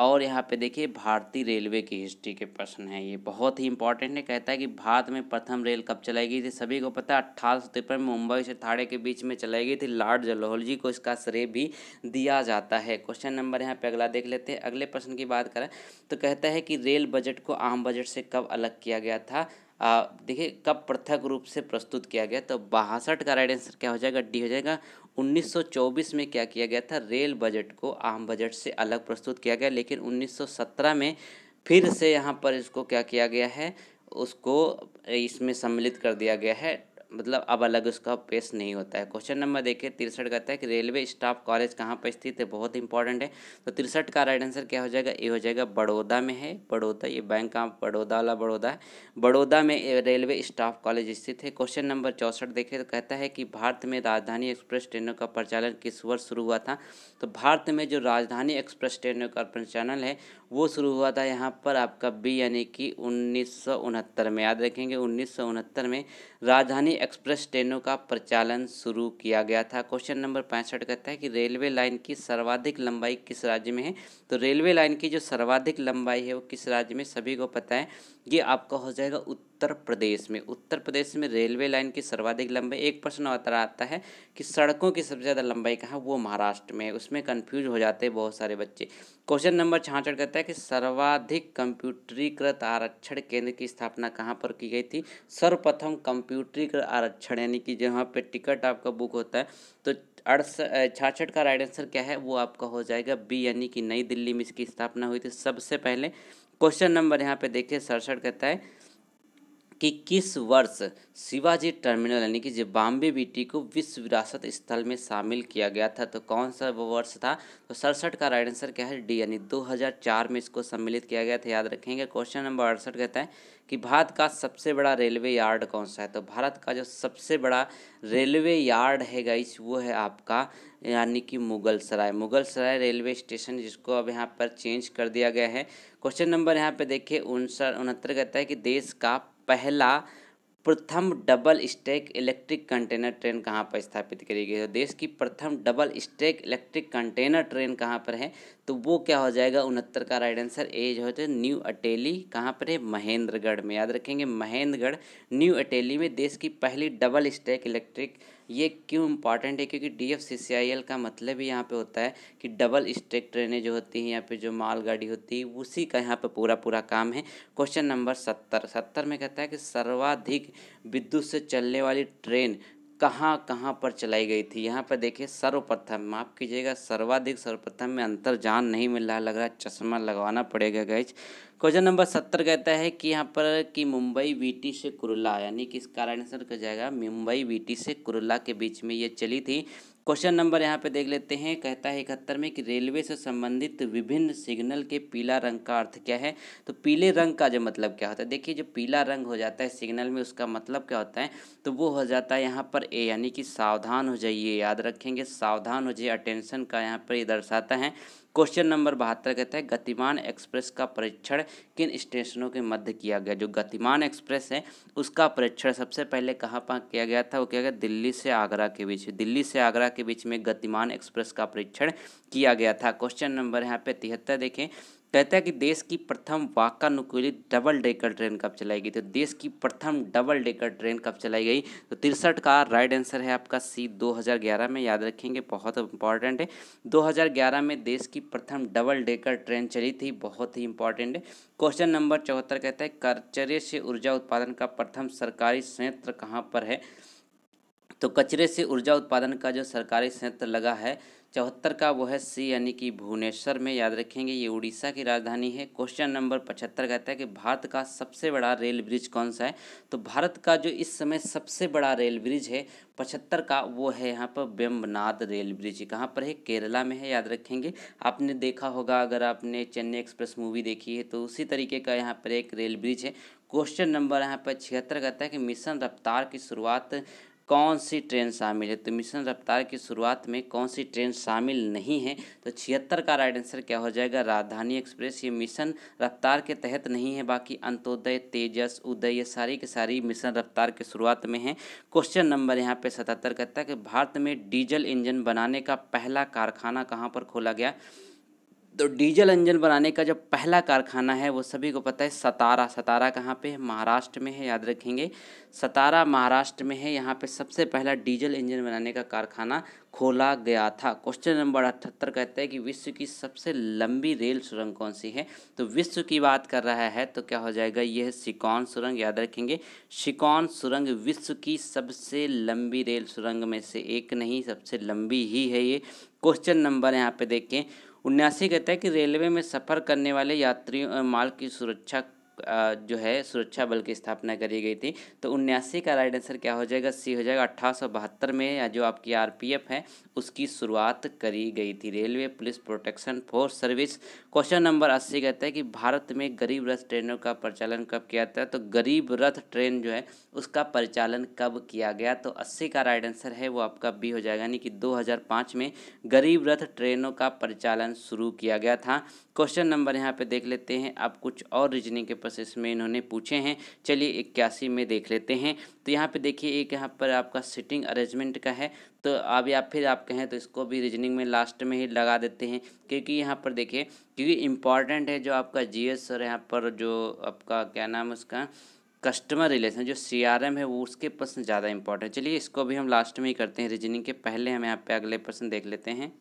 और यहाँ पे देखिए भारतीय रेलवे की हिस्ट्री के प्रश्न है ये बहुत ही इंपॉर्टेंट है कहता है कि भारत में प्रथम रेल कब चलाई गई थी सभी को पता है अट्ठारह में मुंबई से थाड़े के बीच में चलाई गई थी लॉर्ड जलोहल जी को इसका श्रेय भी दिया जाता है क्वेश्चन नंबर यहाँ पे अगला देख लेते हैं अगले प्रश्न की बात करें तो कहता है कि रेल बजट को आम बजट से कब अलग किया गया था देखिए कब पृथक रूप से प्रस्तुत किया गया तो बासठ का राइट आंसर क्या हो जाएगा डी हो जाएगा 1924 में क्या किया गया था रेल बजट को आम बजट से अलग प्रस्तुत किया गया लेकिन 1917 में फिर से यहाँ पर इसको क्या किया गया है उसको इसमें सम्मिलित कर दिया गया है मतलब अब अलग उसका पेश नहीं होता है क्वेश्चन नंबर देखिए तिरसठ कहता है कि रेलवे स्टाफ कॉलेज कहाँ पर स्थित है बहुत इंपॉर्टेंट है तो तिरसठ का राइट आंसर क्या हो जाएगा ये हो जाएगा बड़ौदा में है बड़ौदा ये बैंक का बड़ौदा वाला बड़ौदा है बड़ौदा में रेलवे स्टाफ कॉलेज स्थित है क्वेश्चन नंबर चौंसठ देखिए तो कहता है कि भारत में राजधानी एक्सप्रेस ट्रेनों का प्रचालन किस वर्ष शुरू हुआ था तो भारत में जो राजधानी एक्सप्रेस ट्रेनों का प्रचालन है वो शुरू हुआ था यहाँ पर आपका बी यानी कि उन्नीस में याद रखेंगे उन्नीस में राजधानी एक्सप्रेस ट्रेनों का प्रचालन शुरू किया गया था क्वेश्चन नंबर पैंसठ कहता है कि रेलवे लाइन की सर्वाधिक लंबाई किस राज्य में है तो रेलवे लाइन की जो सर्वाधिक लंबाई है वो किस राज्य में सभी को पता है ये आपका हो जाएगा उत्तर उत्तर प्रदेश में उत्तर प्रदेश में रेलवे लाइन की सर्वाधिक लंबाई एक प्रश्न अवतर आता है कि सड़कों की सबसे ज़्यादा लंबाई कहाँ वो महाराष्ट्र में है उसमें कन्फ्यूज हो जाते हैं बहुत सारे बच्चे क्वेश्चन नंबर छाछठ कहता है कि सर्वाधिक कंप्यूटरीकृत आरक्षण केंद्र की स्थापना कहाँ पर की गई थी सर्वप्रथम कंप्यूटरीकृत आरक्षण यानी कि जहाँ पर टिकट आपका बुक होता है तो अड़स छाछठ का राइट आंसर क्या है वो आपका हो जाएगा बी यानी कि नई दिल्ली में इसकी स्थापना हुई थी सबसे पहले क्वेश्चन नंबर यहाँ पे देखिए सड़सठ कहता है कि किस वर्ष शिवाजी टर्मिनल यानी कि जो बॉम्बे बीटी को विश्व विरासत स्थल में शामिल किया गया था तो कौन सा वो वर्ष था तो सड़सठ का राइट आंसर क्या है डी यानी 2004 में इसको सम्मिलित किया गया था याद रखेंगे क्वेश्चन नंबर अड़सठ कहता है कि भारत का सबसे बड़ा रेलवे यार्ड कौन सा है तो भारत का जो सबसे बड़ा रेलवे यार्ड है गाइस वो है आपका यानी कि Mughalsarai Mughalsarai railway station जिसको अब यहाँ पर चेंज कर दिया गया है क्वेश्चन नंबर यहाँ पे देखिए उनसठ उनहत्तर कहता है कि देश का पहला प्रथम double stack electric container train कहाँ पर स्थापित करी गई है तो देश की प्रथम double stack electric container train कहाँ पर है तो वो क्या हो जाएगा उनहत्तर का राइट आंसर ए जो होता है तो न्यू अटेली कहाँ पर है महेंद्रगढ़ में याद रखेंगे महेंद्रगढ़ न्यू अटेली में देश की पहली डबल स्टैक इलेक्ट्रिक ये क्यों इम्पॉर्टेंट है क्योंकि D F C C I L का मतलब ही यहाँ पे होता है कि डबल स्टेक ट्रेनें जो होती हैं यहाँ पे जो मालगाड़ी होती है उसी का यहाँ पे पूरा पूरा काम है क्वेश्चन नंबर सत्तर सत्तर में कहता है कि सर्वाधिक विद्युत से चलने वाली ट्रेन कहाँ कहाँ पर चलाई गई थी यहाँ पर देखिए सर्वप्रथम माफ़ कीजिएगा सर्वाधिक सर्वप्रथम में अंतर जान नहीं मिल रहा लग रहा चश्मा लगवाना पड़ेगा गैज क्वेश्चन नंबर सत्तर कहता है कि यहाँ पर कि मुंबई बीटी से कुरला यानी कि कारण सर कह जाएगा मुंबई बीटी से कुरला के बीच में ये चली थी क्वेश्चन नंबर यहाँ पे देख लेते हैं कहता है इकहत्तर में कि रेलवे से संबंधित विभिन्न सिग्नल के पीला रंग का अर्थ क्या है तो पीले रंग का जो मतलब क्या होता है देखिए जो पीला रंग हो जाता है सिग्नल में उसका मतलब क्या होता है तो वो हो जाता है यहाँ पर ए यानी कि सावधान हो जाइए याद रखेंगे सावधान हो जाइए अटेंशन का यहाँ पर ये दर्शाता है क्वेश्चन नंबर बहत्तर कहता है गतिमान एक्सप्रेस का परीक्षण किन स्टेशनों के मध्य किया गया जो गतिमान एक्सप्रेस है उसका परीक्षण सबसे पहले कहाँ पर किया गया था वो किया गया दिल्ली से आगरा के बीच दिल्ली से आगरा के बीच में गतिमान एक्सप्रेस का परीक्षण किया गया था क्वेश्चन नंबर यहाँ पे तिहत्तर देखें कहता है कि देश की प्रथम वाका डबल डेकर ट्रेन कब चलाई गई तो देश की प्रथम डबल डेकर ट्रेन कब चलाई गई तो तिरसठ का राइट आंसर है आपका सी 2011 में याद रखेंगे बहुत इंपॉर्टेंट है 2011 में देश की प्रथम डबल डेकर ट्रेन चली थी बहुत ही इंपॉर्टेंट है क्वेश्चन नंबर चौहत्तर कहता है कचरे से ऊर्जा उत्पादन का प्रथम सरकारी संयंत्र कहाँ पर है तो कचरे से ऊर्जा उत्पादन का जो सरकारी संयंत्र लगा है चौहत्तर का वो है सी यानी कि भुवनेश्वर में याद रखेंगे ये उड़ीसा की राजधानी है क्वेश्चन नंबर पचहत्तर कहता है कि भारत का सबसे बड़ा रेल ब्रिज कौन सा है तो भारत का जो इस समय सबसे बड़ा रेल ब्रिज है पचहत्तर का वो है यहाँ पर बेम्बनाथ रेल ब्रिज कहाँ पर है केरला में है याद रखेंगे आपने देखा होगा अगर आपने चेन्नई एक्सप्रेस मूवी देखी है तो उसी तरीके का यहाँ पर एक रेल ब्रिज है क्वेश्चन नंबर यहाँ पर छिहत्तर कहता है कि मिशन रफ्तार की शुरुआत कौन सी ट्रेन शामिल है तो मिशन रफ्तार की शुरुआत में कौन सी ट्रेन शामिल नहीं है तो छिहत्तर का राइट आंसर क्या हो जाएगा राजधानी एक्सप्रेस ये मिशन रफ्तार के तहत नहीं है बाकी अंत्योदय तेजस उदय ये सारी के सारी मिशन रफ्तार के शुरुआत में है क्वेश्चन नंबर यहाँ पे सतहत्तर कहता है कि भारत में डीजल इंजन बनाने का पहला कारखाना कहाँ पर खोला गया तो डीजल इंजन बनाने का जो पहला कारखाना है वो सभी को पता है सतारा सतारा कहाँ पे है महाराष्ट्र में है याद रखेंगे सतारा महाराष्ट्र में है यहाँ पे सबसे पहला डीजल इंजन बनाने का कारखाना खोला गया था क्वेश्चन नंबर अठहत्तर कहते हैं कि विश्व की सबसे लंबी रेल सुरंग कौन सी है तो विश्व की बात कर रहा है तो क्या हो जाएगा यह सिकौन सुरंग याद रखेंगे शिकौन सुरंग विश्व की सबसे लंबी रेल सुरंग में से एक नहीं सबसे लंबी ही है ये क्वेश्चन नंबर यहाँ पे देखें उन्यासी कहता है कि रेलवे में सफ़र करने वाले यात्रियों माल की सुरक्षा जो है सुरक्षा बल की स्थापना करी गई थी तो उन्यासी का राइट आंसर क्या हो जाएगा सी हो जाएगा अट्ठारह में जो आपकी आरपीएफ है उसकी शुरुआत करी गई थी railway police protection force service question number अस्सी कहता है कि भारत में गरीब रथ ट्रेनों का परिचालन कब किया जाता है तो गरीब रथ ट्रेन जो है उसका परिचालन कब किया गया तो अस्सी का राइट आंसर है वो आपका बी हो जाएगा यानी कि 2005 में गरीब रथ ट्रेनों का परिचालन शुरू किया गया था क्वेश्चन नंबर यहाँ पे देख लेते हैं आप कुछ और रीजनिंग के प्रोसेस में इन्होंने पूछे हैं चलिए इक्यासी में देख लेते हैं तो यहाँ पे देखिए एक यहाँ पर आपका सिटिंग अरेंजमेंट का है तो अब या फिर आप कहें तो इसको भी रीजनिंग में लास्ट में ही लगा देते हैं क्योंकि यहाँ पर देखिए क्योंकि इम्पॉर्टेंट है जो आपका एस और यहाँ पर जो आपका क्या नाम है उसका कस्टमर रिलेशन जो सी आर एम है वो उसके प्रश्न ज़्यादा इंपॉर्टेंट है चलिए इसको भी हम लास्ट में ही करते हैं रीजनिंग के पहले हम यहाँ पे अगले प्रश्न देख लेते हैं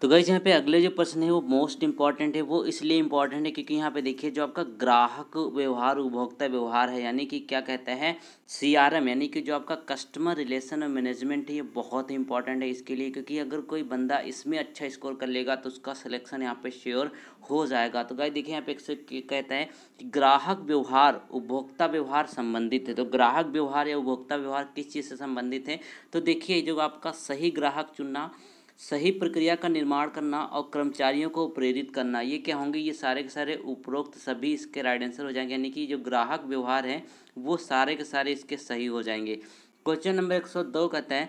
तो गई यहाँ पे अगले जो प्रश्न है वो मोस्ट इम्पॉर्टेंट है वो इसलिए इम्पॉर्टेंट है क्योंकि यहाँ पे देखिए जो आपका ग्राहक व्यवहार उपभोक्ता व्यवहार है यानी कि क्या कहता है सीआरएम यानी कि जो आपका कस्टमर रिलेशन और मैनेजमेंट है ये बहुत ही इंपॉर्टेंट है इसके लिए क्योंकि अगर कोई बंदा इसमें अच्छा स्कोर कर लेगा तो उसका सिलेक्शन यहाँ पे श्योर हो जाएगा तो गाय देखिए यहाँ पे एक कहता है कि ग्राहक व्यवहार उपभोक्ता व्यवहार संबंधित है तो ग्राहक व्यवहार या उपभोक्ता व्यवहार किस चीज़ से संबंधित है तो देखिए जो आपका सही ग्राहक चुनना सही प्रक्रिया का निर्माण करना और कर्मचारियों को प्रेरित करना ये क्या होंगे ये सारे के सारे उपरोक्त सभी इसके राइट आंसर हो जाएंगे यानी कि जो ग्राहक व्यवहार है वो सारे के सारे इसके सही हो जाएंगे क्वेश्चन नंबर एक सौ दो कहता है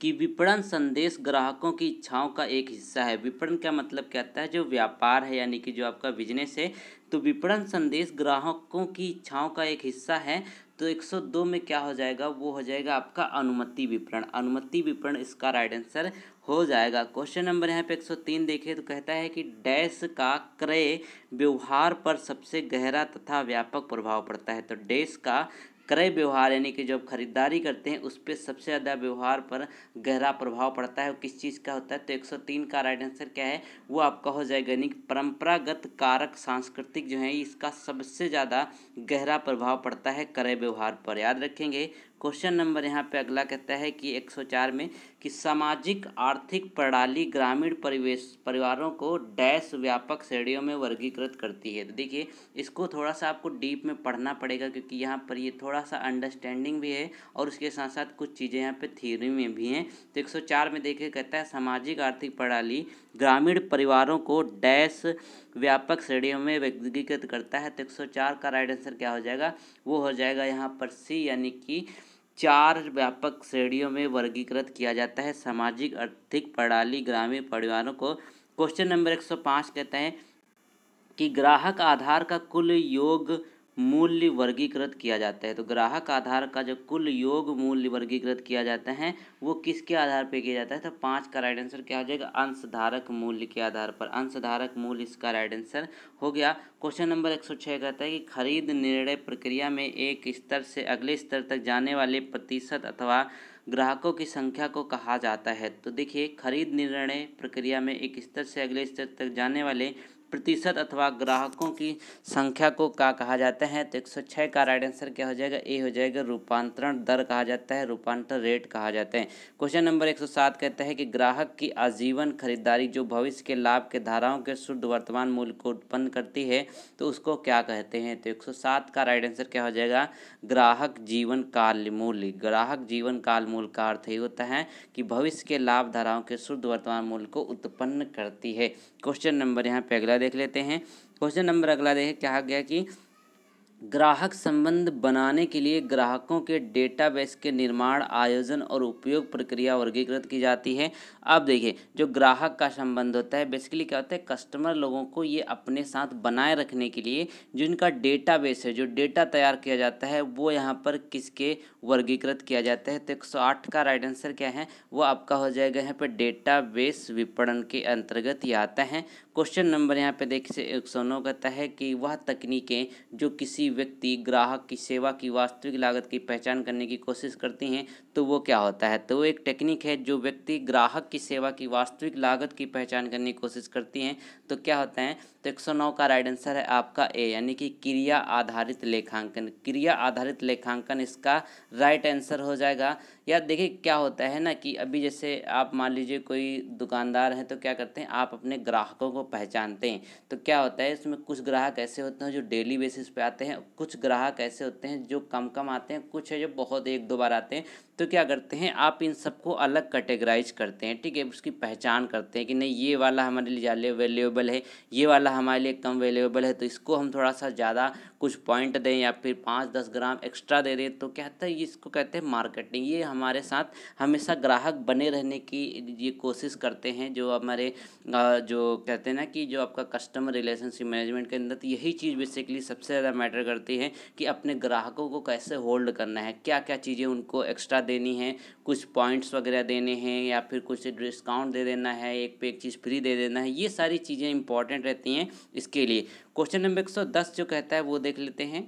कि विपणन संदेश ग्राहकों की इच्छाओं का एक हिस्सा है विपणन का मतलब कहता है जो व्यापार है यानी कि जो आपका बिजनेस है तो विपणन संदेश ग्राहकों की इच्छाओं का एक हिस्सा है तो 102 में क्या हो जाएगा वो हो जाएगा आपका अनुमति विपरण अनुमति विपरण इसका राइट आंसर हो जाएगा क्वेश्चन नंबर यहाँ पे 103 देखिए तो कहता है कि डैश का क्रय व्यवहार पर सबसे गहरा तथा व्यापक प्रभाव पड़ता है तो डैश का क्रय व्यवहार यानी कि जब खरीदारी करते हैं उस पर सबसे ज़्यादा व्यवहार पर गहरा प्रभाव पड़ता है और किस चीज़ का होता है तो 103 का राइट आंसर क्या है वो आपका हो जाएगा यानी कि परंपरागत कारक सांस्कृतिक जो है इसका सबसे ज़्यादा गहरा प्रभाव पड़ता है क्रय व्यवहार पर याद रखेंगे क्वेश्चन नंबर यहाँ पे अगला कहता है कि 104 में कि सामाजिक आर्थिक प्रणाली ग्रामीण परिवेश परिवारों को डैश व्यापक श्रेणियों में वर्गीकृत करती है तो देखिए इसको थोड़ा सा आपको डीप में पढ़ना पड़ेगा क्योंकि यहाँ पर ये थोड़ा सा अंडरस्टैंडिंग भी है और उसके साथ साथ कुछ चीज़ें यहाँ पे थ्योरी में भी हैं तो एक में देखिए कहता है सामाजिक आर्थिक प्रणाली ग्रामीण परिवारों को डैश व्यापक श्रेणियों में वर्गीकृत करता है तो का राइट आंसर क्या हो जाएगा वो हो जाएगा यहाँ पर सी यानी कि चार व्यापक श्रेणियों में वर्गीकृत किया जाता है सामाजिक आर्थिक प्रणाली ग्रामीण परिवारों को क्वेश्चन नंबर एक सौ पाँच कहते हैं कि ग्राहक आधार का कुल योग मूल्य वर्गीकृत किया जाता है तो ग्राहक आधार का जो कुल योग मूल्य वर्गीकृत किया जाता है वो किसके आधार पर किया जाता है तो पाँच का राइट आंसर क्या हो जाएगा अंशधारक मूल्य के आधार पर अंशधारक मूल्य इसका राइट आंसर हो गया क्वेश्चन नंबर एक सौ छः कहता है कि खरीद निर्णय प्रक्रिया में एक स्तर से अगले स्तर तक जाने वाले प्रतिशत अथवा ग्राहकों की संख्या को कहा जाता है तो देखिए खरीद निर्णय प्रक्रिया में एक स्तर से अगले स्तर तक जाने वाले प्रतिशत अथवा ग्राहकों की संख्या को क्या कहा जाता है तो एक सौ छः का राइट आंसर क्या हो जाएगा ए हो जाएगा रूपांतरण दर कहा जाता है रूपांतरण रेट कहा जाता है क्वेश्चन नंबर एक सौ सात कहता है कि ग्राहक की आजीवन खरीदारी जो भविष्य के लाभ के धाराओं के शुद्ध वर्तमान मूल्य को उत्पन्न करती है तो उसको क्या कहते हैं तो एक सौ सात का राइट आंसर क्या हो जाएगा ग्राहक जीवन काल मूल्य ग्राहक जीवन काल मूल्य का अर्थ ही होता है कि भविष्य के लाभ धाराओं के शुद्ध वर्तमान मूल्य को उत्पन्न करती है क्वेश्चन नंबर यहाँ पे अगला देख लेते हैं क्वेश्चन नंबर अगला देखें कहा गया कि ग्राहक संबंध बनाने के लिए ग्राहकों के डेटाबेस के निर्माण आयोजन और उपयोग प्रक्रिया वर्गीकृत की जाती है अब देखिए जो ग्राहक का संबंध होता है बेसिकली क्या होता है कस्टमर लोगों को ये अपने साथ बनाए रखने के लिए जिनका डेटाबेस है जो डेटा तैयार किया जाता है वो यहाँ पर किसके वर्गीकृत किया जाता है तो एक का राइट आंसर क्या है वो आपका हो जाएगा यहाँ पर डेटा विपणन के अंतर्गत ये आता है क्वेश्चन नंबर यहाँ पे देखिए एक सौ नौ कहता है कि वह तकनीकें जो किसी व्यक्ति ग्राहक की सेवा की वास्तविक लागत की पहचान करने की कोशिश करती हैं तो वो क्या होता है तो वो एक टेक्निक है जो व्यक्ति ग्राहक की सेवा की वास्तविक लागत की पहचान करने की कोशिश करती हैं तो क्या होता है तो एक सौ नौ का राइट आंसर है आपका ए यानी कि क्रिया आधारित लेखांकन क्रिया आधारित लेखांकन इसका राइट आंसर हो जाएगा या देखिए क्या होता है ना कि अभी जैसे आप मान लीजिए कोई दुकानदार हैं तो क्या करते हैं आप अपने ग्राहकों को पहचानते हैं तो क्या होता है इसमें कुछ ग्राहक ऐसे होते हैं जो डेली बेसिस पे आते हैं कुछ ग्राहक ऐसे होते हैं जो कम कम आते हैं कुछ है जो बहुत एक दो बार आते हैं तो क्या करते हैं आप इन सबको अलग कैटेगराइज करते हैं ठीक है उसकी पहचान करते हैं कि नहीं ये वाला हमारे लिए ज़्यादा वैल्यूएबल है ये वाला हमारे लिए कम वैल्यूएबल है तो इसको हम थोड़ा सा ज़्यादा कुछ पॉइंट दें या फिर पाँच दस ग्राम एक्स्ट्रा दे दें तो क्या है इसको कहते हैं मार्केटिंग ये हमारे साथ हमेशा ग्राहक बने रहने की ये कोशिश करते हैं जो हमारे जो कहते हैं ना कि जो आपका कस्टमर रिलेशनशिप मैनेजमेंट के अंदर तो यही चीज़ बेसिकली सबसे ज़्यादा मैटर करती है कि अपने ग्राहकों को कैसे होल्ड करना है क्या क्या चीज़ें उनको एक्स्ट्रा देनी है कुछ पॉइंट्स वगैरह देने हैं या फिर कुछ डिस्काउंट दे देना है एक पे एक चीज़ फ्री दे देना है ये सारी चीज़ें इंपॉर्टेंट रहती हैं इसके लिए क्वेश्चन नंबर एक सौ दस जो कहता है वो देख लेते हैं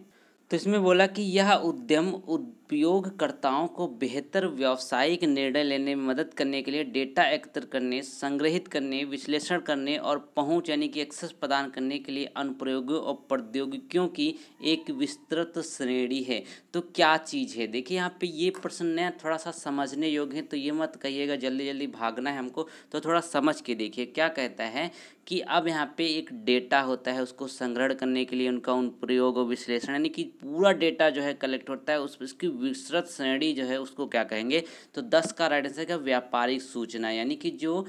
तो इसमें बोला कि यह उद्यम उपयोगकर्ताओं को बेहतर व्यावसायिक निर्णय लेने में मदद करने के लिए डेटा एकत्र करने संग्रहित करने विश्लेषण करने और पहुंच यानी कि एक्सेस प्रदान करने के लिए अनुप्रयोगों और प्रौद्योगिकियों की एक विस्तृत श्रेणी है तो क्या चीज़ है देखिए यहाँ पे ये प्रश्न नया थोड़ा सा समझने योग्य है तो ये मत कहिएगा जल्दी जल्दी भागना है हमको तो थोड़ा समझ के देखिए क्या कहता है कि अब यहाँ पे एक डेटा होता है उसको संग्रहण करने के लिए उनका उन प्रयोग और विश्लेषण यानी कि पूरा डेटा जो है कलेक्ट होता है उस उसकी विस्तृत श्रेणी जो है उसको क्या कहेंगे तो दस का राइट आंसर क्या व्यापारिक सूचना यानी कि जो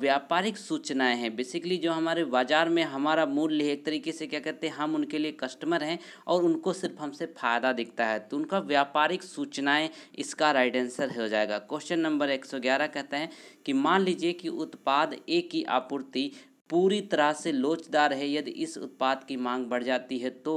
व्यापारिक सूचनाएं हैं बेसिकली जो हमारे बाज़ार में हमारा मूल्य एक तरीके से क्या कहते हैं हम उनके लिए कस्टमर हैं और उनको सिर्फ हमसे फ़ायदा दिखता है तो उनका व्यापारिक सूचनाएँ इसका राइट आंसर हो जाएगा क्वेश्चन नंबर एक कहता है कि मान लीजिए कि उत्पाद ए की आपूर्ति पूरी तरह से लोचदार है यदि इस उत्पाद की मांग बढ़ जाती है तो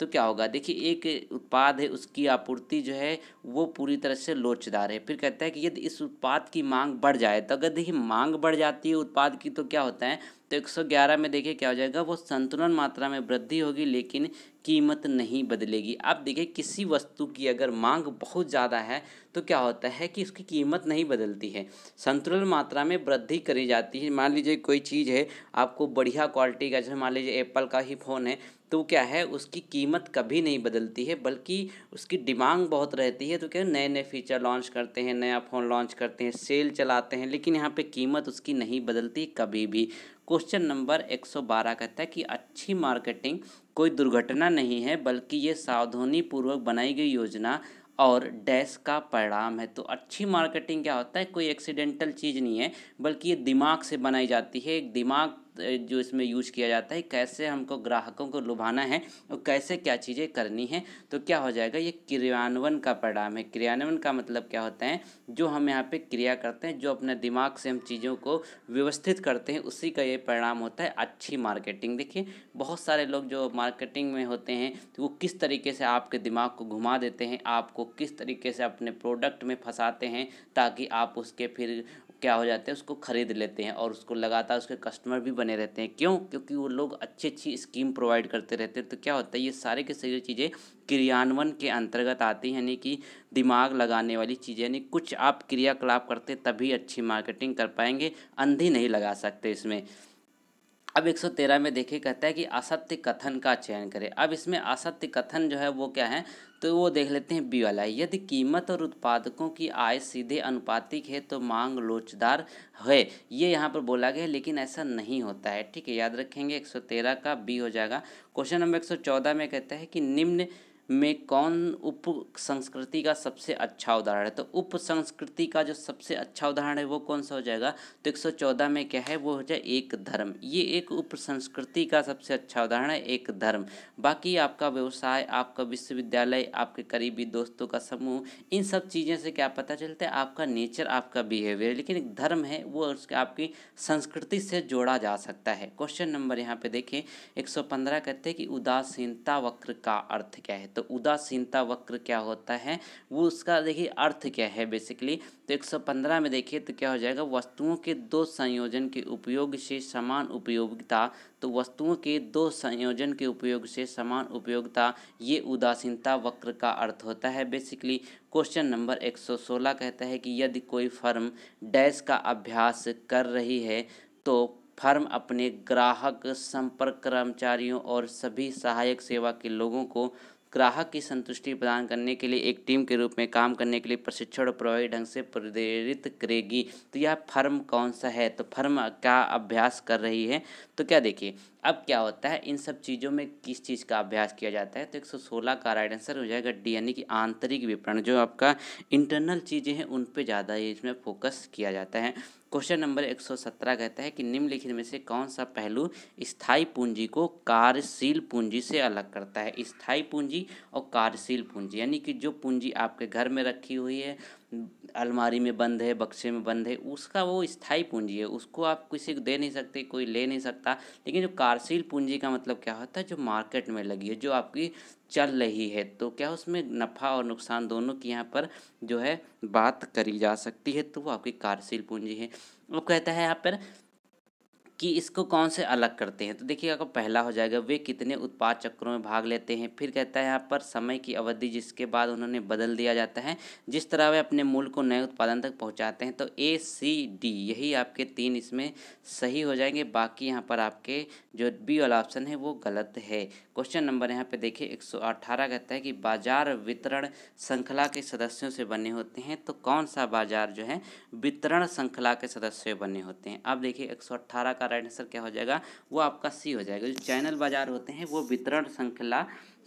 तो क्या होगा देखिए एक उत्पाद है उसकी आपूर्ति जो है वो पूरी तरह से लोचदार है फिर कहता है कि यदि इस उत्पाद की मांग बढ़ जाए तो अगर देखिए मांग बढ़ जाती है उत्पाद की तो क्या होता है तो 111 में देखिए क्या हो जाएगा वो संतुलन मात्रा में वृद्धि होगी लेकिन कीमत नहीं बदलेगी आप देखिए किसी वस्तु की अगर मांग बहुत ज़्यादा है तो क्या होता है कि उसकी कीमत नहीं बदलती है संतुलन मात्रा में वृद्धि करी जाती है मान लीजिए कोई चीज़ है आपको बढ़िया क्वालिटी का जैसे मान लीजिए एप्पल का ही फ़ोन है तो क्या है उसकी कीमत कभी नहीं बदलती है बल्कि उसकी डिमांड बहुत रहती है तो क्या नए नए फीचर लॉन्च करते हैं नया फ़ोन लॉन्च करते हैं सेल चलाते हैं लेकिन यहाँ पे कीमत उसकी नहीं बदलती कभी भी क्वेश्चन नंबर 112 कहता है कि अच्छी मार्केटिंग कोई दुर्घटना नहीं है बल्कि ये सावधानीपूर्वक बनाई गई योजना और डैश का परिणाम है तो अच्छी मार्केटिंग क्या होता है कोई एक्सीडेंटल चीज़ नहीं है बल्कि ये दिमाग से बनाई जाती है एक दिमाग जो इसमें यूज किया जाता है कैसे हमको ग्राहकों को लुभाना है और कैसे क्या चीज़ें करनी है तो क्या हो जाएगा ये क्रियान्वयन का परिणाम है क्रियान्वयन का मतलब क्या होता है जो हम यहाँ पे क्रिया करते हैं जो अपने दिमाग से हम चीज़ों को व्यवस्थित करते हैं उसी का ये परिणाम होता है अच्छी मार्केटिंग देखिए बहुत सारे लोग जो मार्केटिंग में होते हैं तो वो किस तरीके से आपके दिमाग को घुमा देते हैं आपको किस तरीके से अपने प्रोडक्ट में फंसाते हैं ताकि आप उसके फिर क्या हो जाते हैं उसको ख़रीद लेते हैं और उसको लगातार उसके कस्टमर भी बने रहते हैं क्यों क्योंकि वो लोग अच्छी अच्छी स्कीम प्रोवाइड करते रहते हैं तो क्या होता है ये सारे के सारी चीज़ें क्रियान्वयन के अंतर्गत आती हैं यानी कि दिमाग लगाने वाली चीज़ें यानी कुछ आप क्रियाकलाप करते तभी अच्छी मार्केटिंग कर पाएंगे अंधी नहीं लगा सकते इसमें अब 113 में देखिए कहता है कि असत्य कथन का चयन करें अब इसमें असत्य कथन जो है वो क्या है तो वो देख लेते हैं बी वाला यदि कीमत और उत्पादकों की आय सीधे अनुपातिक है तो मांग लोचदार है ये यहाँ पर बोला गया लेकिन ऐसा नहीं होता है ठीक है याद रखेंगे 113 का बी हो जाएगा क्वेश्चन नंबर 114 में कहता है कि निम्न में कौन उप संस्कृति का सबसे अच्छा उदाहरण है तो उप संस्कृति का जो सबसे अच्छा उदाहरण है वो कौन सा हो जाएगा तो 114 में क्या है वो हो जाए एक धर्म ये एक उप संस्कृति का सबसे अच्छा उदाहरण है एक धर्म बाकी आपका व्यवसाय आपका विश्वविद्यालय आपके करीबी दोस्तों का समूह इन सब चीज़ें से क्या पता चलता है आपका नेचर आपका बिहेवियर लेकिन एक धर्म है वो उसके आपकी संस्कृति से जोड़ा जा सकता है क्वेश्चन नंबर यहाँ पे देखें एक कहते हैं कि उदासीनता वक्र का अर्थ क्या है तो उदासीनता वक्र क्या होता है वो उसका देखिए अर्थ क्या है बेसिकली तो 115 में देखिए तो क्या हो जाएगा वस्तुओं के दो संयोजन के उपयोग से समान उपयोगिता तो वस्तुओं के दो संयोजन के उपयोग से समान उपयोगिता ये उदासीनता वक्र का अर्थ होता है बेसिकली क्वेश्चन नंबर 116 कहता है कि यदि कोई फर्म डैश का अभ्यास कर रही है तो फर्म अपने ग्राहक संपर्क कर्मचारियों और सभी सहायक सेवा के लोगों को ग्राहक की संतुष्टि प्रदान करने के लिए एक टीम के रूप में काम करने के लिए प्रशिक्षण और प्रभावी ढंग से प्रेरित करेगी तो यह फर्म कौन सा है तो फर्म क्या अभ्यास कर रही है तो क्या देखिए अब क्या होता है इन सब चीज़ों में किस चीज़ का अभ्यास किया जाता है तो एक सौ सोलह का राइट आंसर हो जाएगा डी यानी कि आंतरिक विपणन जो आपका इंटरनल चीज़ें हैं उन पे ज़्यादा इसमें फोकस किया जाता है क्वेश्चन नंबर एक सौ सत्रह कहता है कि निम्नलिखित में से कौन सा पहलू स्थायी पूंजी को कार्यशील पूंजी से अलग करता है स्थायी पूंजी और कार्यशील पूंजी यानी कि जो पूंजी आपके घर में रखी हुई है अलमारी में बंद है बक्से में बंद है उसका वो स्थायी पूंजी है उसको आप किसी को दे नहीं सकते कोई ले नहीं सकता लेकिन जो कारशील पूंजी का मतलब क्या होता है जो मार्केट में लगी है जो आपकी चल रही है तो क्या उसमें नफ़ा और नुकसान दोनों की यहाँ पर जो है बात करी जा सकती है तो वो आपकी कारशील पूंजी है वो कहता है यहाँ पर कि इसको कौन से अलग करते हैं तो देखिए आपका पहला हो जाएगा वे कितने उत्पाद चक्रों में भाग लेते हैं फिर कहता है यहाँ पर समय की अवधि जिसके बाद उन्होंने बदल दिया जाता है जिस तरह वे अपने मूल को नए उत्पादन तक पहुँचाते हैं तो ए सी डी यही आपके तीन इसमें सही हो जाएंगे बाकी यहाँ पर आपके जो बी वाला ऑप्शन है वो गलत है क्वेश्चन नंबर यहाँ पर देखिए एक सौ कहता है कि बाजार वितरण श्रृंखला के सदस्यों से बने होते हैं तो कौन सा बाजार जो है वितरण श्रृंखला के सदस्य बने होते हैं अब देखिए एक सौ का राइट आंसर क्या हो जाएगा वो आपका सी हो जाएगा जो चैनल बाजार होते हैं वो वितरण श्रृंखला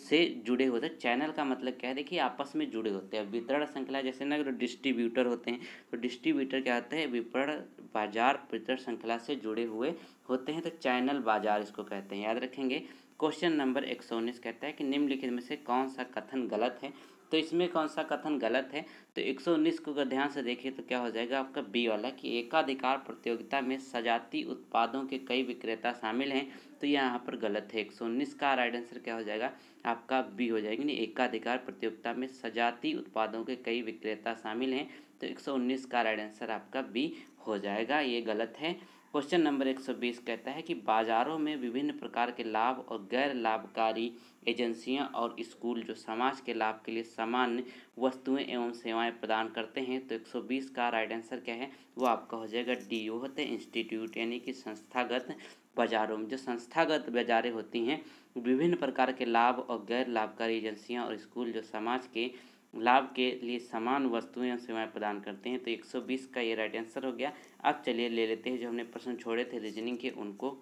से जुड़े होते हैं चैनल का मतलब क्या है देखिए आपस में जुड़े होते हैं वितरण श्रृंखला जैसे ना जो डिस्ट्रीब्यूटर होते हैं तो डिस्ट्रीब्यूटर क्या होते हैं विपणन बाजार वितरण श्रृंखला से जुड़े हुए होते हैं तो चैनल बाजार इसको कहते हैं याद रखेंगे क्वेश्चन नंबर एक सौ उन्नीस कहता है कि निम्नलिखित में से कौन सा कथन गलत है तो इसमें कौन सा कथन गलत है तो 119 को अगर ध्यान से देखिए तो क्या हो जाएगा आपका बी वाला कि एकाधिकार प्रतियोगिता में सजाती उत्पादों के कई विक्रेता शामिल हैं तो यहाँ पर गलत है 119 का राइट आंसर क्या हो जाएगा आपका बी हो जाएगा नहीं एकाधिकार प्रतियोगिता में सजाती उत्पादों के कई विक्रेता शामिल हैं तो उन्नीस का राइट आंसर आपका बी हो जाएगा ये गलत है क्वेश्चन नंबर 120 कहता है कि बाजारों में विभिन्न प्रकार के लाभ और गैर लाभकारी एजेंसियां और स्कूल जो समाज के लाभ के लिए सामान्य वस्तुएं एवं सेवाएं प्रदान करते हैं तो 120 का राइट आंसर क्या है वो आपका हो जाएगा डी ओ होते हैं इंस्टीट्यूट यानी कि संस्थागत बाजारों में जो संस्थागत बाजारें होती हैं विभिन्न प्रकार के लाभ और गैर लाभकारी एजेंसियाँ और स्कूल जो समाज के लाभ के लिए समान वस्तुएं और सेवाएं प्रदान करते हैं तो 120 का ये राइट आंसर हो गया अब चलिए ले लेते हैं जो हमने प्रश्न छोड़े थे रीजनिंग के उनको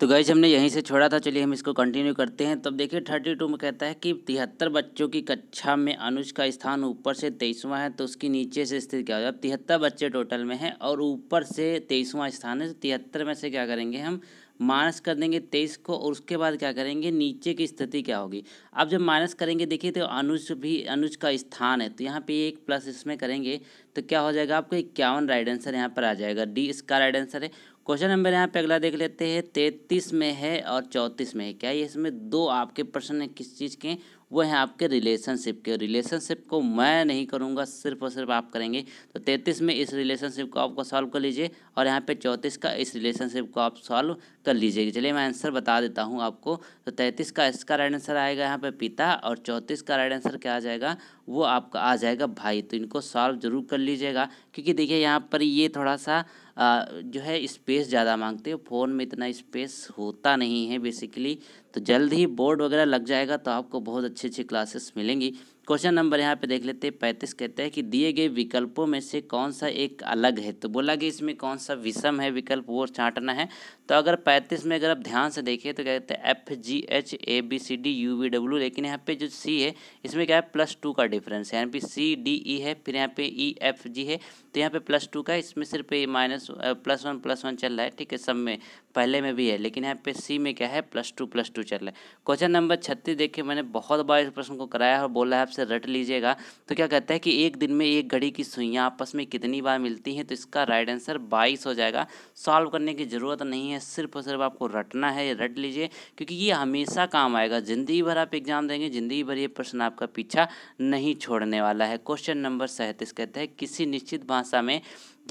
तो गैज हमने यहीं से छोड़ा था चलिए हम इसको कंटिन्यू करते हैं तब देखिए थर्टी टू में कहता है कि तिहत्तर बच्चों की कक्षा में अनुज का स्थान ऊपर से तेईसवां है तो उसकी नीचे से स्थिति क्या हो अब तिहत्तर बच्चे टोटल में हैं और ऊपर से तेईसवां स्थान है तो तिहत्तर में से क्या करेंगे हम माइनस कर देंगे तेईस को और उसके बाद क्या करेंगे नीचे की स्थिति क्या होगी अब जब माइनस करेंगे देखिए तो अनुज भी अनुज का स्थान है तो यहाँ पे एक प्लस इसमें करेंगे तो क्या हो जाएगा आपको इक्यावन राइट आंसर यहाँ पर आ जाएगा डी इसका राइट आंसर है क्वेश्चन नंबर यहाँ पे अगला देख लेते हैं तैतीस में है और चौंतीस में है क्या ये इसमें दो आपके प्रश्न हैं किस चीज़ के वो हैं आपके रिलेशनशिप के रिलेशनशिप को मैं नहीं करूँगा सिर्फ और सिर्फ आप करेंगे तो तैतीस में इस रिलेशनशिप को आपको सॉल्व कर लीजिए और यहाँ पे चौंतीस का इस रिलेशनशिप को आप सॉल्व कर लीजिए चलिए मैं आंसर बता देता हूँ आपको तो तैंतीस का इसका राइट आंसर आएगा यहाँ पर पिता और चौंतीस का राइट आंसर क्या आ जाएगा वो आपका आ जाएगा भाई तो इनको सॉल्व जरूर कर लीजिएगा क्योंकि देखिए यहाँ पर ये थोड़ा सा जो है स्पेस ज़्यादा मांगते हैं फ़ोन में इतना स्पेस होता नहीं है बेसिकली तो जल्द ही बोर्ड वगैरह लग जाएगा तो आपको बहुत अच्छी अच्छी क्लासेस मिलेंगी क्वेश्चन नंबर यहाँ पे देख लेते हैं पैंतीस कहते हैं कि दिए गए विकल्पों में से कौन सा एक अलग है तो बोला कि इसमें कौन सा विषम है विकल्प वो चाटना है तो अगर पैंतीस में अगर आप ध्यान से देखिए तो कहते हैं F G H A B C D U V W लेकिन यहाँ पे जो सी है इसमें क्या है प्लस टू का डिफरेंस है यहाँ पे सी डी ई e है फिर यहाँ पे ई एफ जी है तो यहाँ पे प्लस टू का इसमें सिर्फ minus plus one plus one चल रहा है ठीक है सब में पहले में भी है लेकिन यहाँ पे सी में क्या है प्लस टू प्लस टू चल रहा है क्वेश्चन नंबर छत्तीस देखिए मैंने बहुत बार इस प्रश्न को कराया और बोला है आपसे रट लीजिएगा तो क्या कहता है कि एक दिन में एक घड़ी की सुइयाँ आपस में कितनी बार मिलती हैं तो इसका राइट आंसर बाईस हो जाएगा सॉल्व करने की ज़रूरत नहीं है सिर्फ और सिर्फ आपको रटना है या रट लीजिए क्योंकि ये हमेशा काम आएगा ज़िंदगी भर आप एग्जाम देंगे ज़िंदगी भर ये प्रश्न आपका पीछा नहीं छोड़ने वाला है क्वेश्चन नंबर सैंतीस कहते हैं किसी निश्चित भाषा में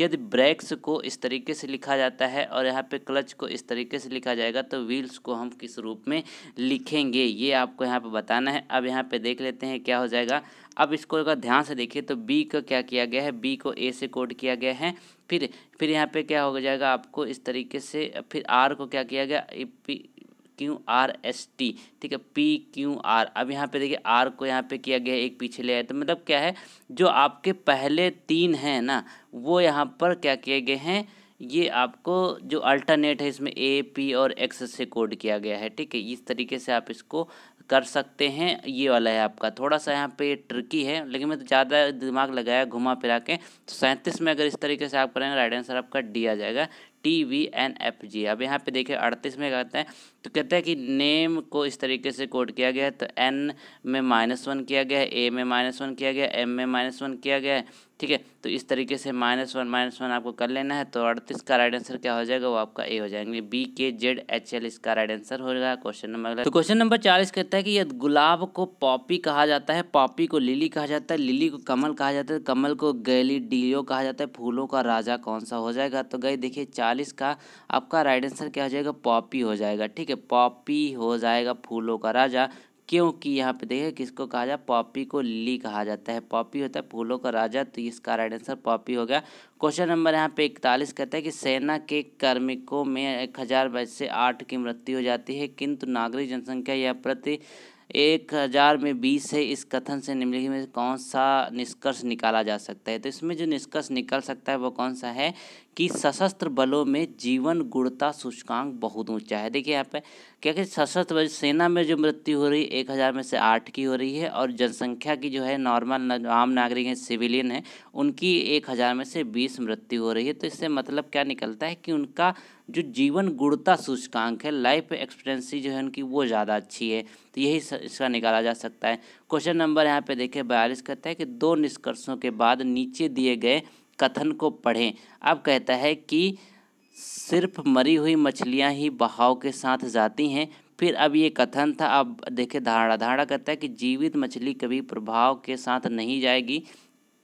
यदि ब्रेक्स को इस तरीके से लिखा जाता है और यहाँ पे क्लच को इस तरीके से लिखा जाएगा तो व्हील्स को हम किस रूप में लिखेंगे ये आपको यहाँ पे बताना है अब यहाँ पे देख लेते हैं क्या हो जाएगा अब इसको अगर ध्यान से देखिए तो बी का क्या किया गया है बी को ए से कोड किया गया है फिर फिर यहाँ पे क्या हो जाएगा आपको इस तरीके से फिर आर को क्या किया गया क्यू आर एस टी ठीक है पी क्यू आर अब यहाँ पे देखिए आर को यहाँ पे किया गया एक पीछे ले आए तो मतलब क्या है जो आपके पहले तीन हैं ना वो यहाँ पर क्या किए गए हैं ये आपको जो अल्टरनेट है इसमें ए पी और एक्स से कोड किया गया है ठीक है इस तरीके से आप इसको कर सकते हैं ये वाला है आपका थोड़ा सा यहाँ पे ट्रिकी है लेकिन मैं तो ज़्यादा दिमाग लगाया घुमा फिरा के तो सैंतीस में अगर इस तरीके से आप करेंगे राइट आंसर आपका डी आ जाएगा T V N F G अब यहाँ पे देखिए अड़तीस में कहते हैं तो कहते हैं कि नेम को इस तरीके से कोड किया गया है तो एन में माइनस वन किया गया है ए में माइनस वन किया गया एम में माइनस वन किया गया है ठीक है तो इस तरीके से माइनस वन माइनस वन आपको कर लेना है तो अड़तीस का राइट आंसर क्या हो जाएगा वो आपका ए हो जाएंगे B K Z H L इसका राइट आंसर हो जाएगा क्वेश्चन नंबर अगला तो क्वेश्चन नंबर चालीस कहता है कि यदि गुलाब को पॉपी कहा जाता है पॉपी को लिली कहा जाता है लिली को कमल कहा जाता है तो कमल को डीओ कहा जाता है फूलों का राजा कौन सा हो जाएगा तो गई देखिए चालीस का आपका राइट आंसर क्या हो जाएगा पॉपी हो जाएगा ठीक है पॉपी हो जाएगा फूलों का राजा क्योंकि यहाँ पे देखिए किसको कहा जाए पॉपी को लिली कहा जाता है पॉपी होता है फूलों का राजा तो इसका राइट आंसर पॉपी हो गया क्वेश्चन नंबर यहाँ पे इकतालीस कहता है कि सेना के कर्मिकों में एक हज़ार बज से आठ की मृत्यु हो जाती है किंतु नागरिक जनसंख्या यह प्रति एक हज़ार में बीस है इस कथन से निम्नलिखित में कौन सा निष्कर्ष निकाला जा सकता है तो इसमें जो निष्कर्ष निकल सकता है वो कौन सा है कि सशस्त्र बलों में जीवन गुणता सूचकांक बहुत ऊंचा है देखिए यहाँ पे क्या कि सशस्त्र बल सेना में जो मृत्यु हो रही है एक हज़ार में से आठ की हो रही है और जनसंख्या की जो है नॉर्मल आम नागरिक हैं सिविलियन हैं उनकी एक हज़ार में से बीस मृत्यु हो रही है तो इससे मतलब क्या निकलता है कि उनका जो जीवन गुणता सूचकांक है लाइफ एक्सपेक्टेंसी जो है उनकी वो ज़्यादा अच्छी है तो यही इसका निकाला जा सकता है क्वेश्चन नंबर यहाँ पर देखें बयालीस कहता है कि दो निष्कर्षों के बाद नीचे दिए गए कथन को पढ़ें अब कहता है कि सिर्फ मरी हुई मछलियां ही बहाव के साथ जाती हैं फिर अब ये कथन था अब देखे धारणा धारणा कहता है कि जीवित मछली कभी प्रभाव के साथ नहीं जाएगी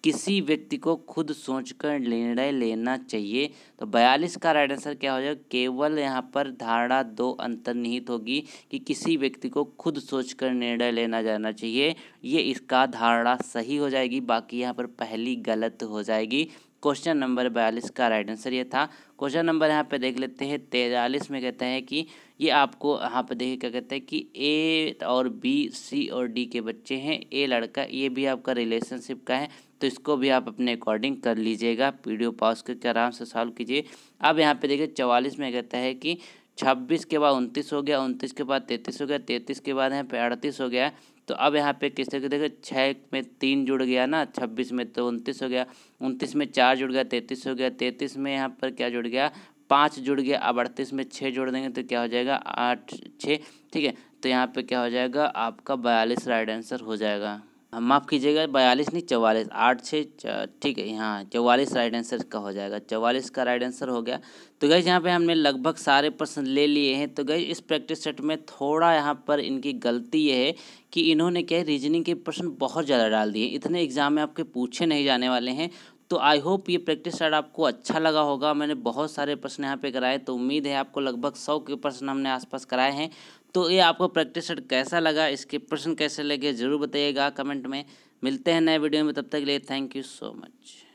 किसी व्यक्ति को खुद सोचकर निर्णय लेना चाहिए तो बयालीस का राइट आंसर क्या हो जाएगा केवल यहाँ पर धारणा दो अंतर्निहित होगी कि किसी व्यक्ति को खुद सोचकर निर्णय लेना जाना चाहिए ये इसका धारणा सही हो जाएगी बाकी यहाँ पर पहली गलत हो जाएगी क्वेश्चन नंबर बयालीस का राइट आंसर ये था क्वेश्चन नंबर यहाँ पे देख लेते हैं तैतालीस में कहते हैं कि ये आपको यहाँ पे देखिए क्या कहते हैं कि ए और बी सी और डी के बच्चे हैं ए लड़का ये भी आपका रिलेशनशिप का है तो इसको भी आप अपने अकॉर्डिंग कर लीजिएगा वीडियो पॉज करके आराम से सॉल्व कीजिए अब यहाँ पे देखिए चवालीस में कहता है कि छब्बीस के बाद उनतीस हो गया उनतीस के बाद तैंतीस हो गया तैंतीस के बाद यहाँ पे अड़तीस हो गया तो अब यहाँ पे किस तरीके देखो छः में तीन जुड़ गया ना छब्बीस में तो उनतीस हो गया उनतीस में चार जुड़ गया तैंतीस हो गया तैंतीस में यहाँ पर क्या जुड़ गया पाँच जुड़ गया अब अड़तीस में छः जोड़ देंगे तो क्या हो जाएगा आठ छः ठीक है तो यहाँ पे क्या हो जाएगा आपका बयालीस राइट आंसर हो जाएगा माफ़ कीजिएगा बयालीस नहीं चवालीस आठ छः ठीक है यहाँ चौवालीस राइट आंसर का हो जाएगा चवालीस का राइट आंसर हो गया तो गई यहाँ पे हमने लगभग सारे प्रश्न ले लिए हैं तो गई इस प्रैक्टिस सेट में थोड़ा यहाँ पर इनकी गलती ये है कि इन्होंने क्या रीजनिंग के प्रश्न बहुत ज़्यादा डाल दिए इतने एग्जाम में आपके पूछे नहीं जाने वाले हैं तो आई होप ये प्रैक्टिस सेट आपको अच्छा लगा होगा मैंने बहुत सारे प्रश्न यहाँ पे कराए तो उम्मीद है आपको लगभग सौ के प्रश्न हमने आसपास कराए हैं तो ये आपको प्रैक्टिस सेट कैसा लगा इसके प्रश्न कैसे लगे ज़रूर बताइएगा कमेंट में मिलते हैं नए वीडियो में तब तक के लिए थैंक यू सो मच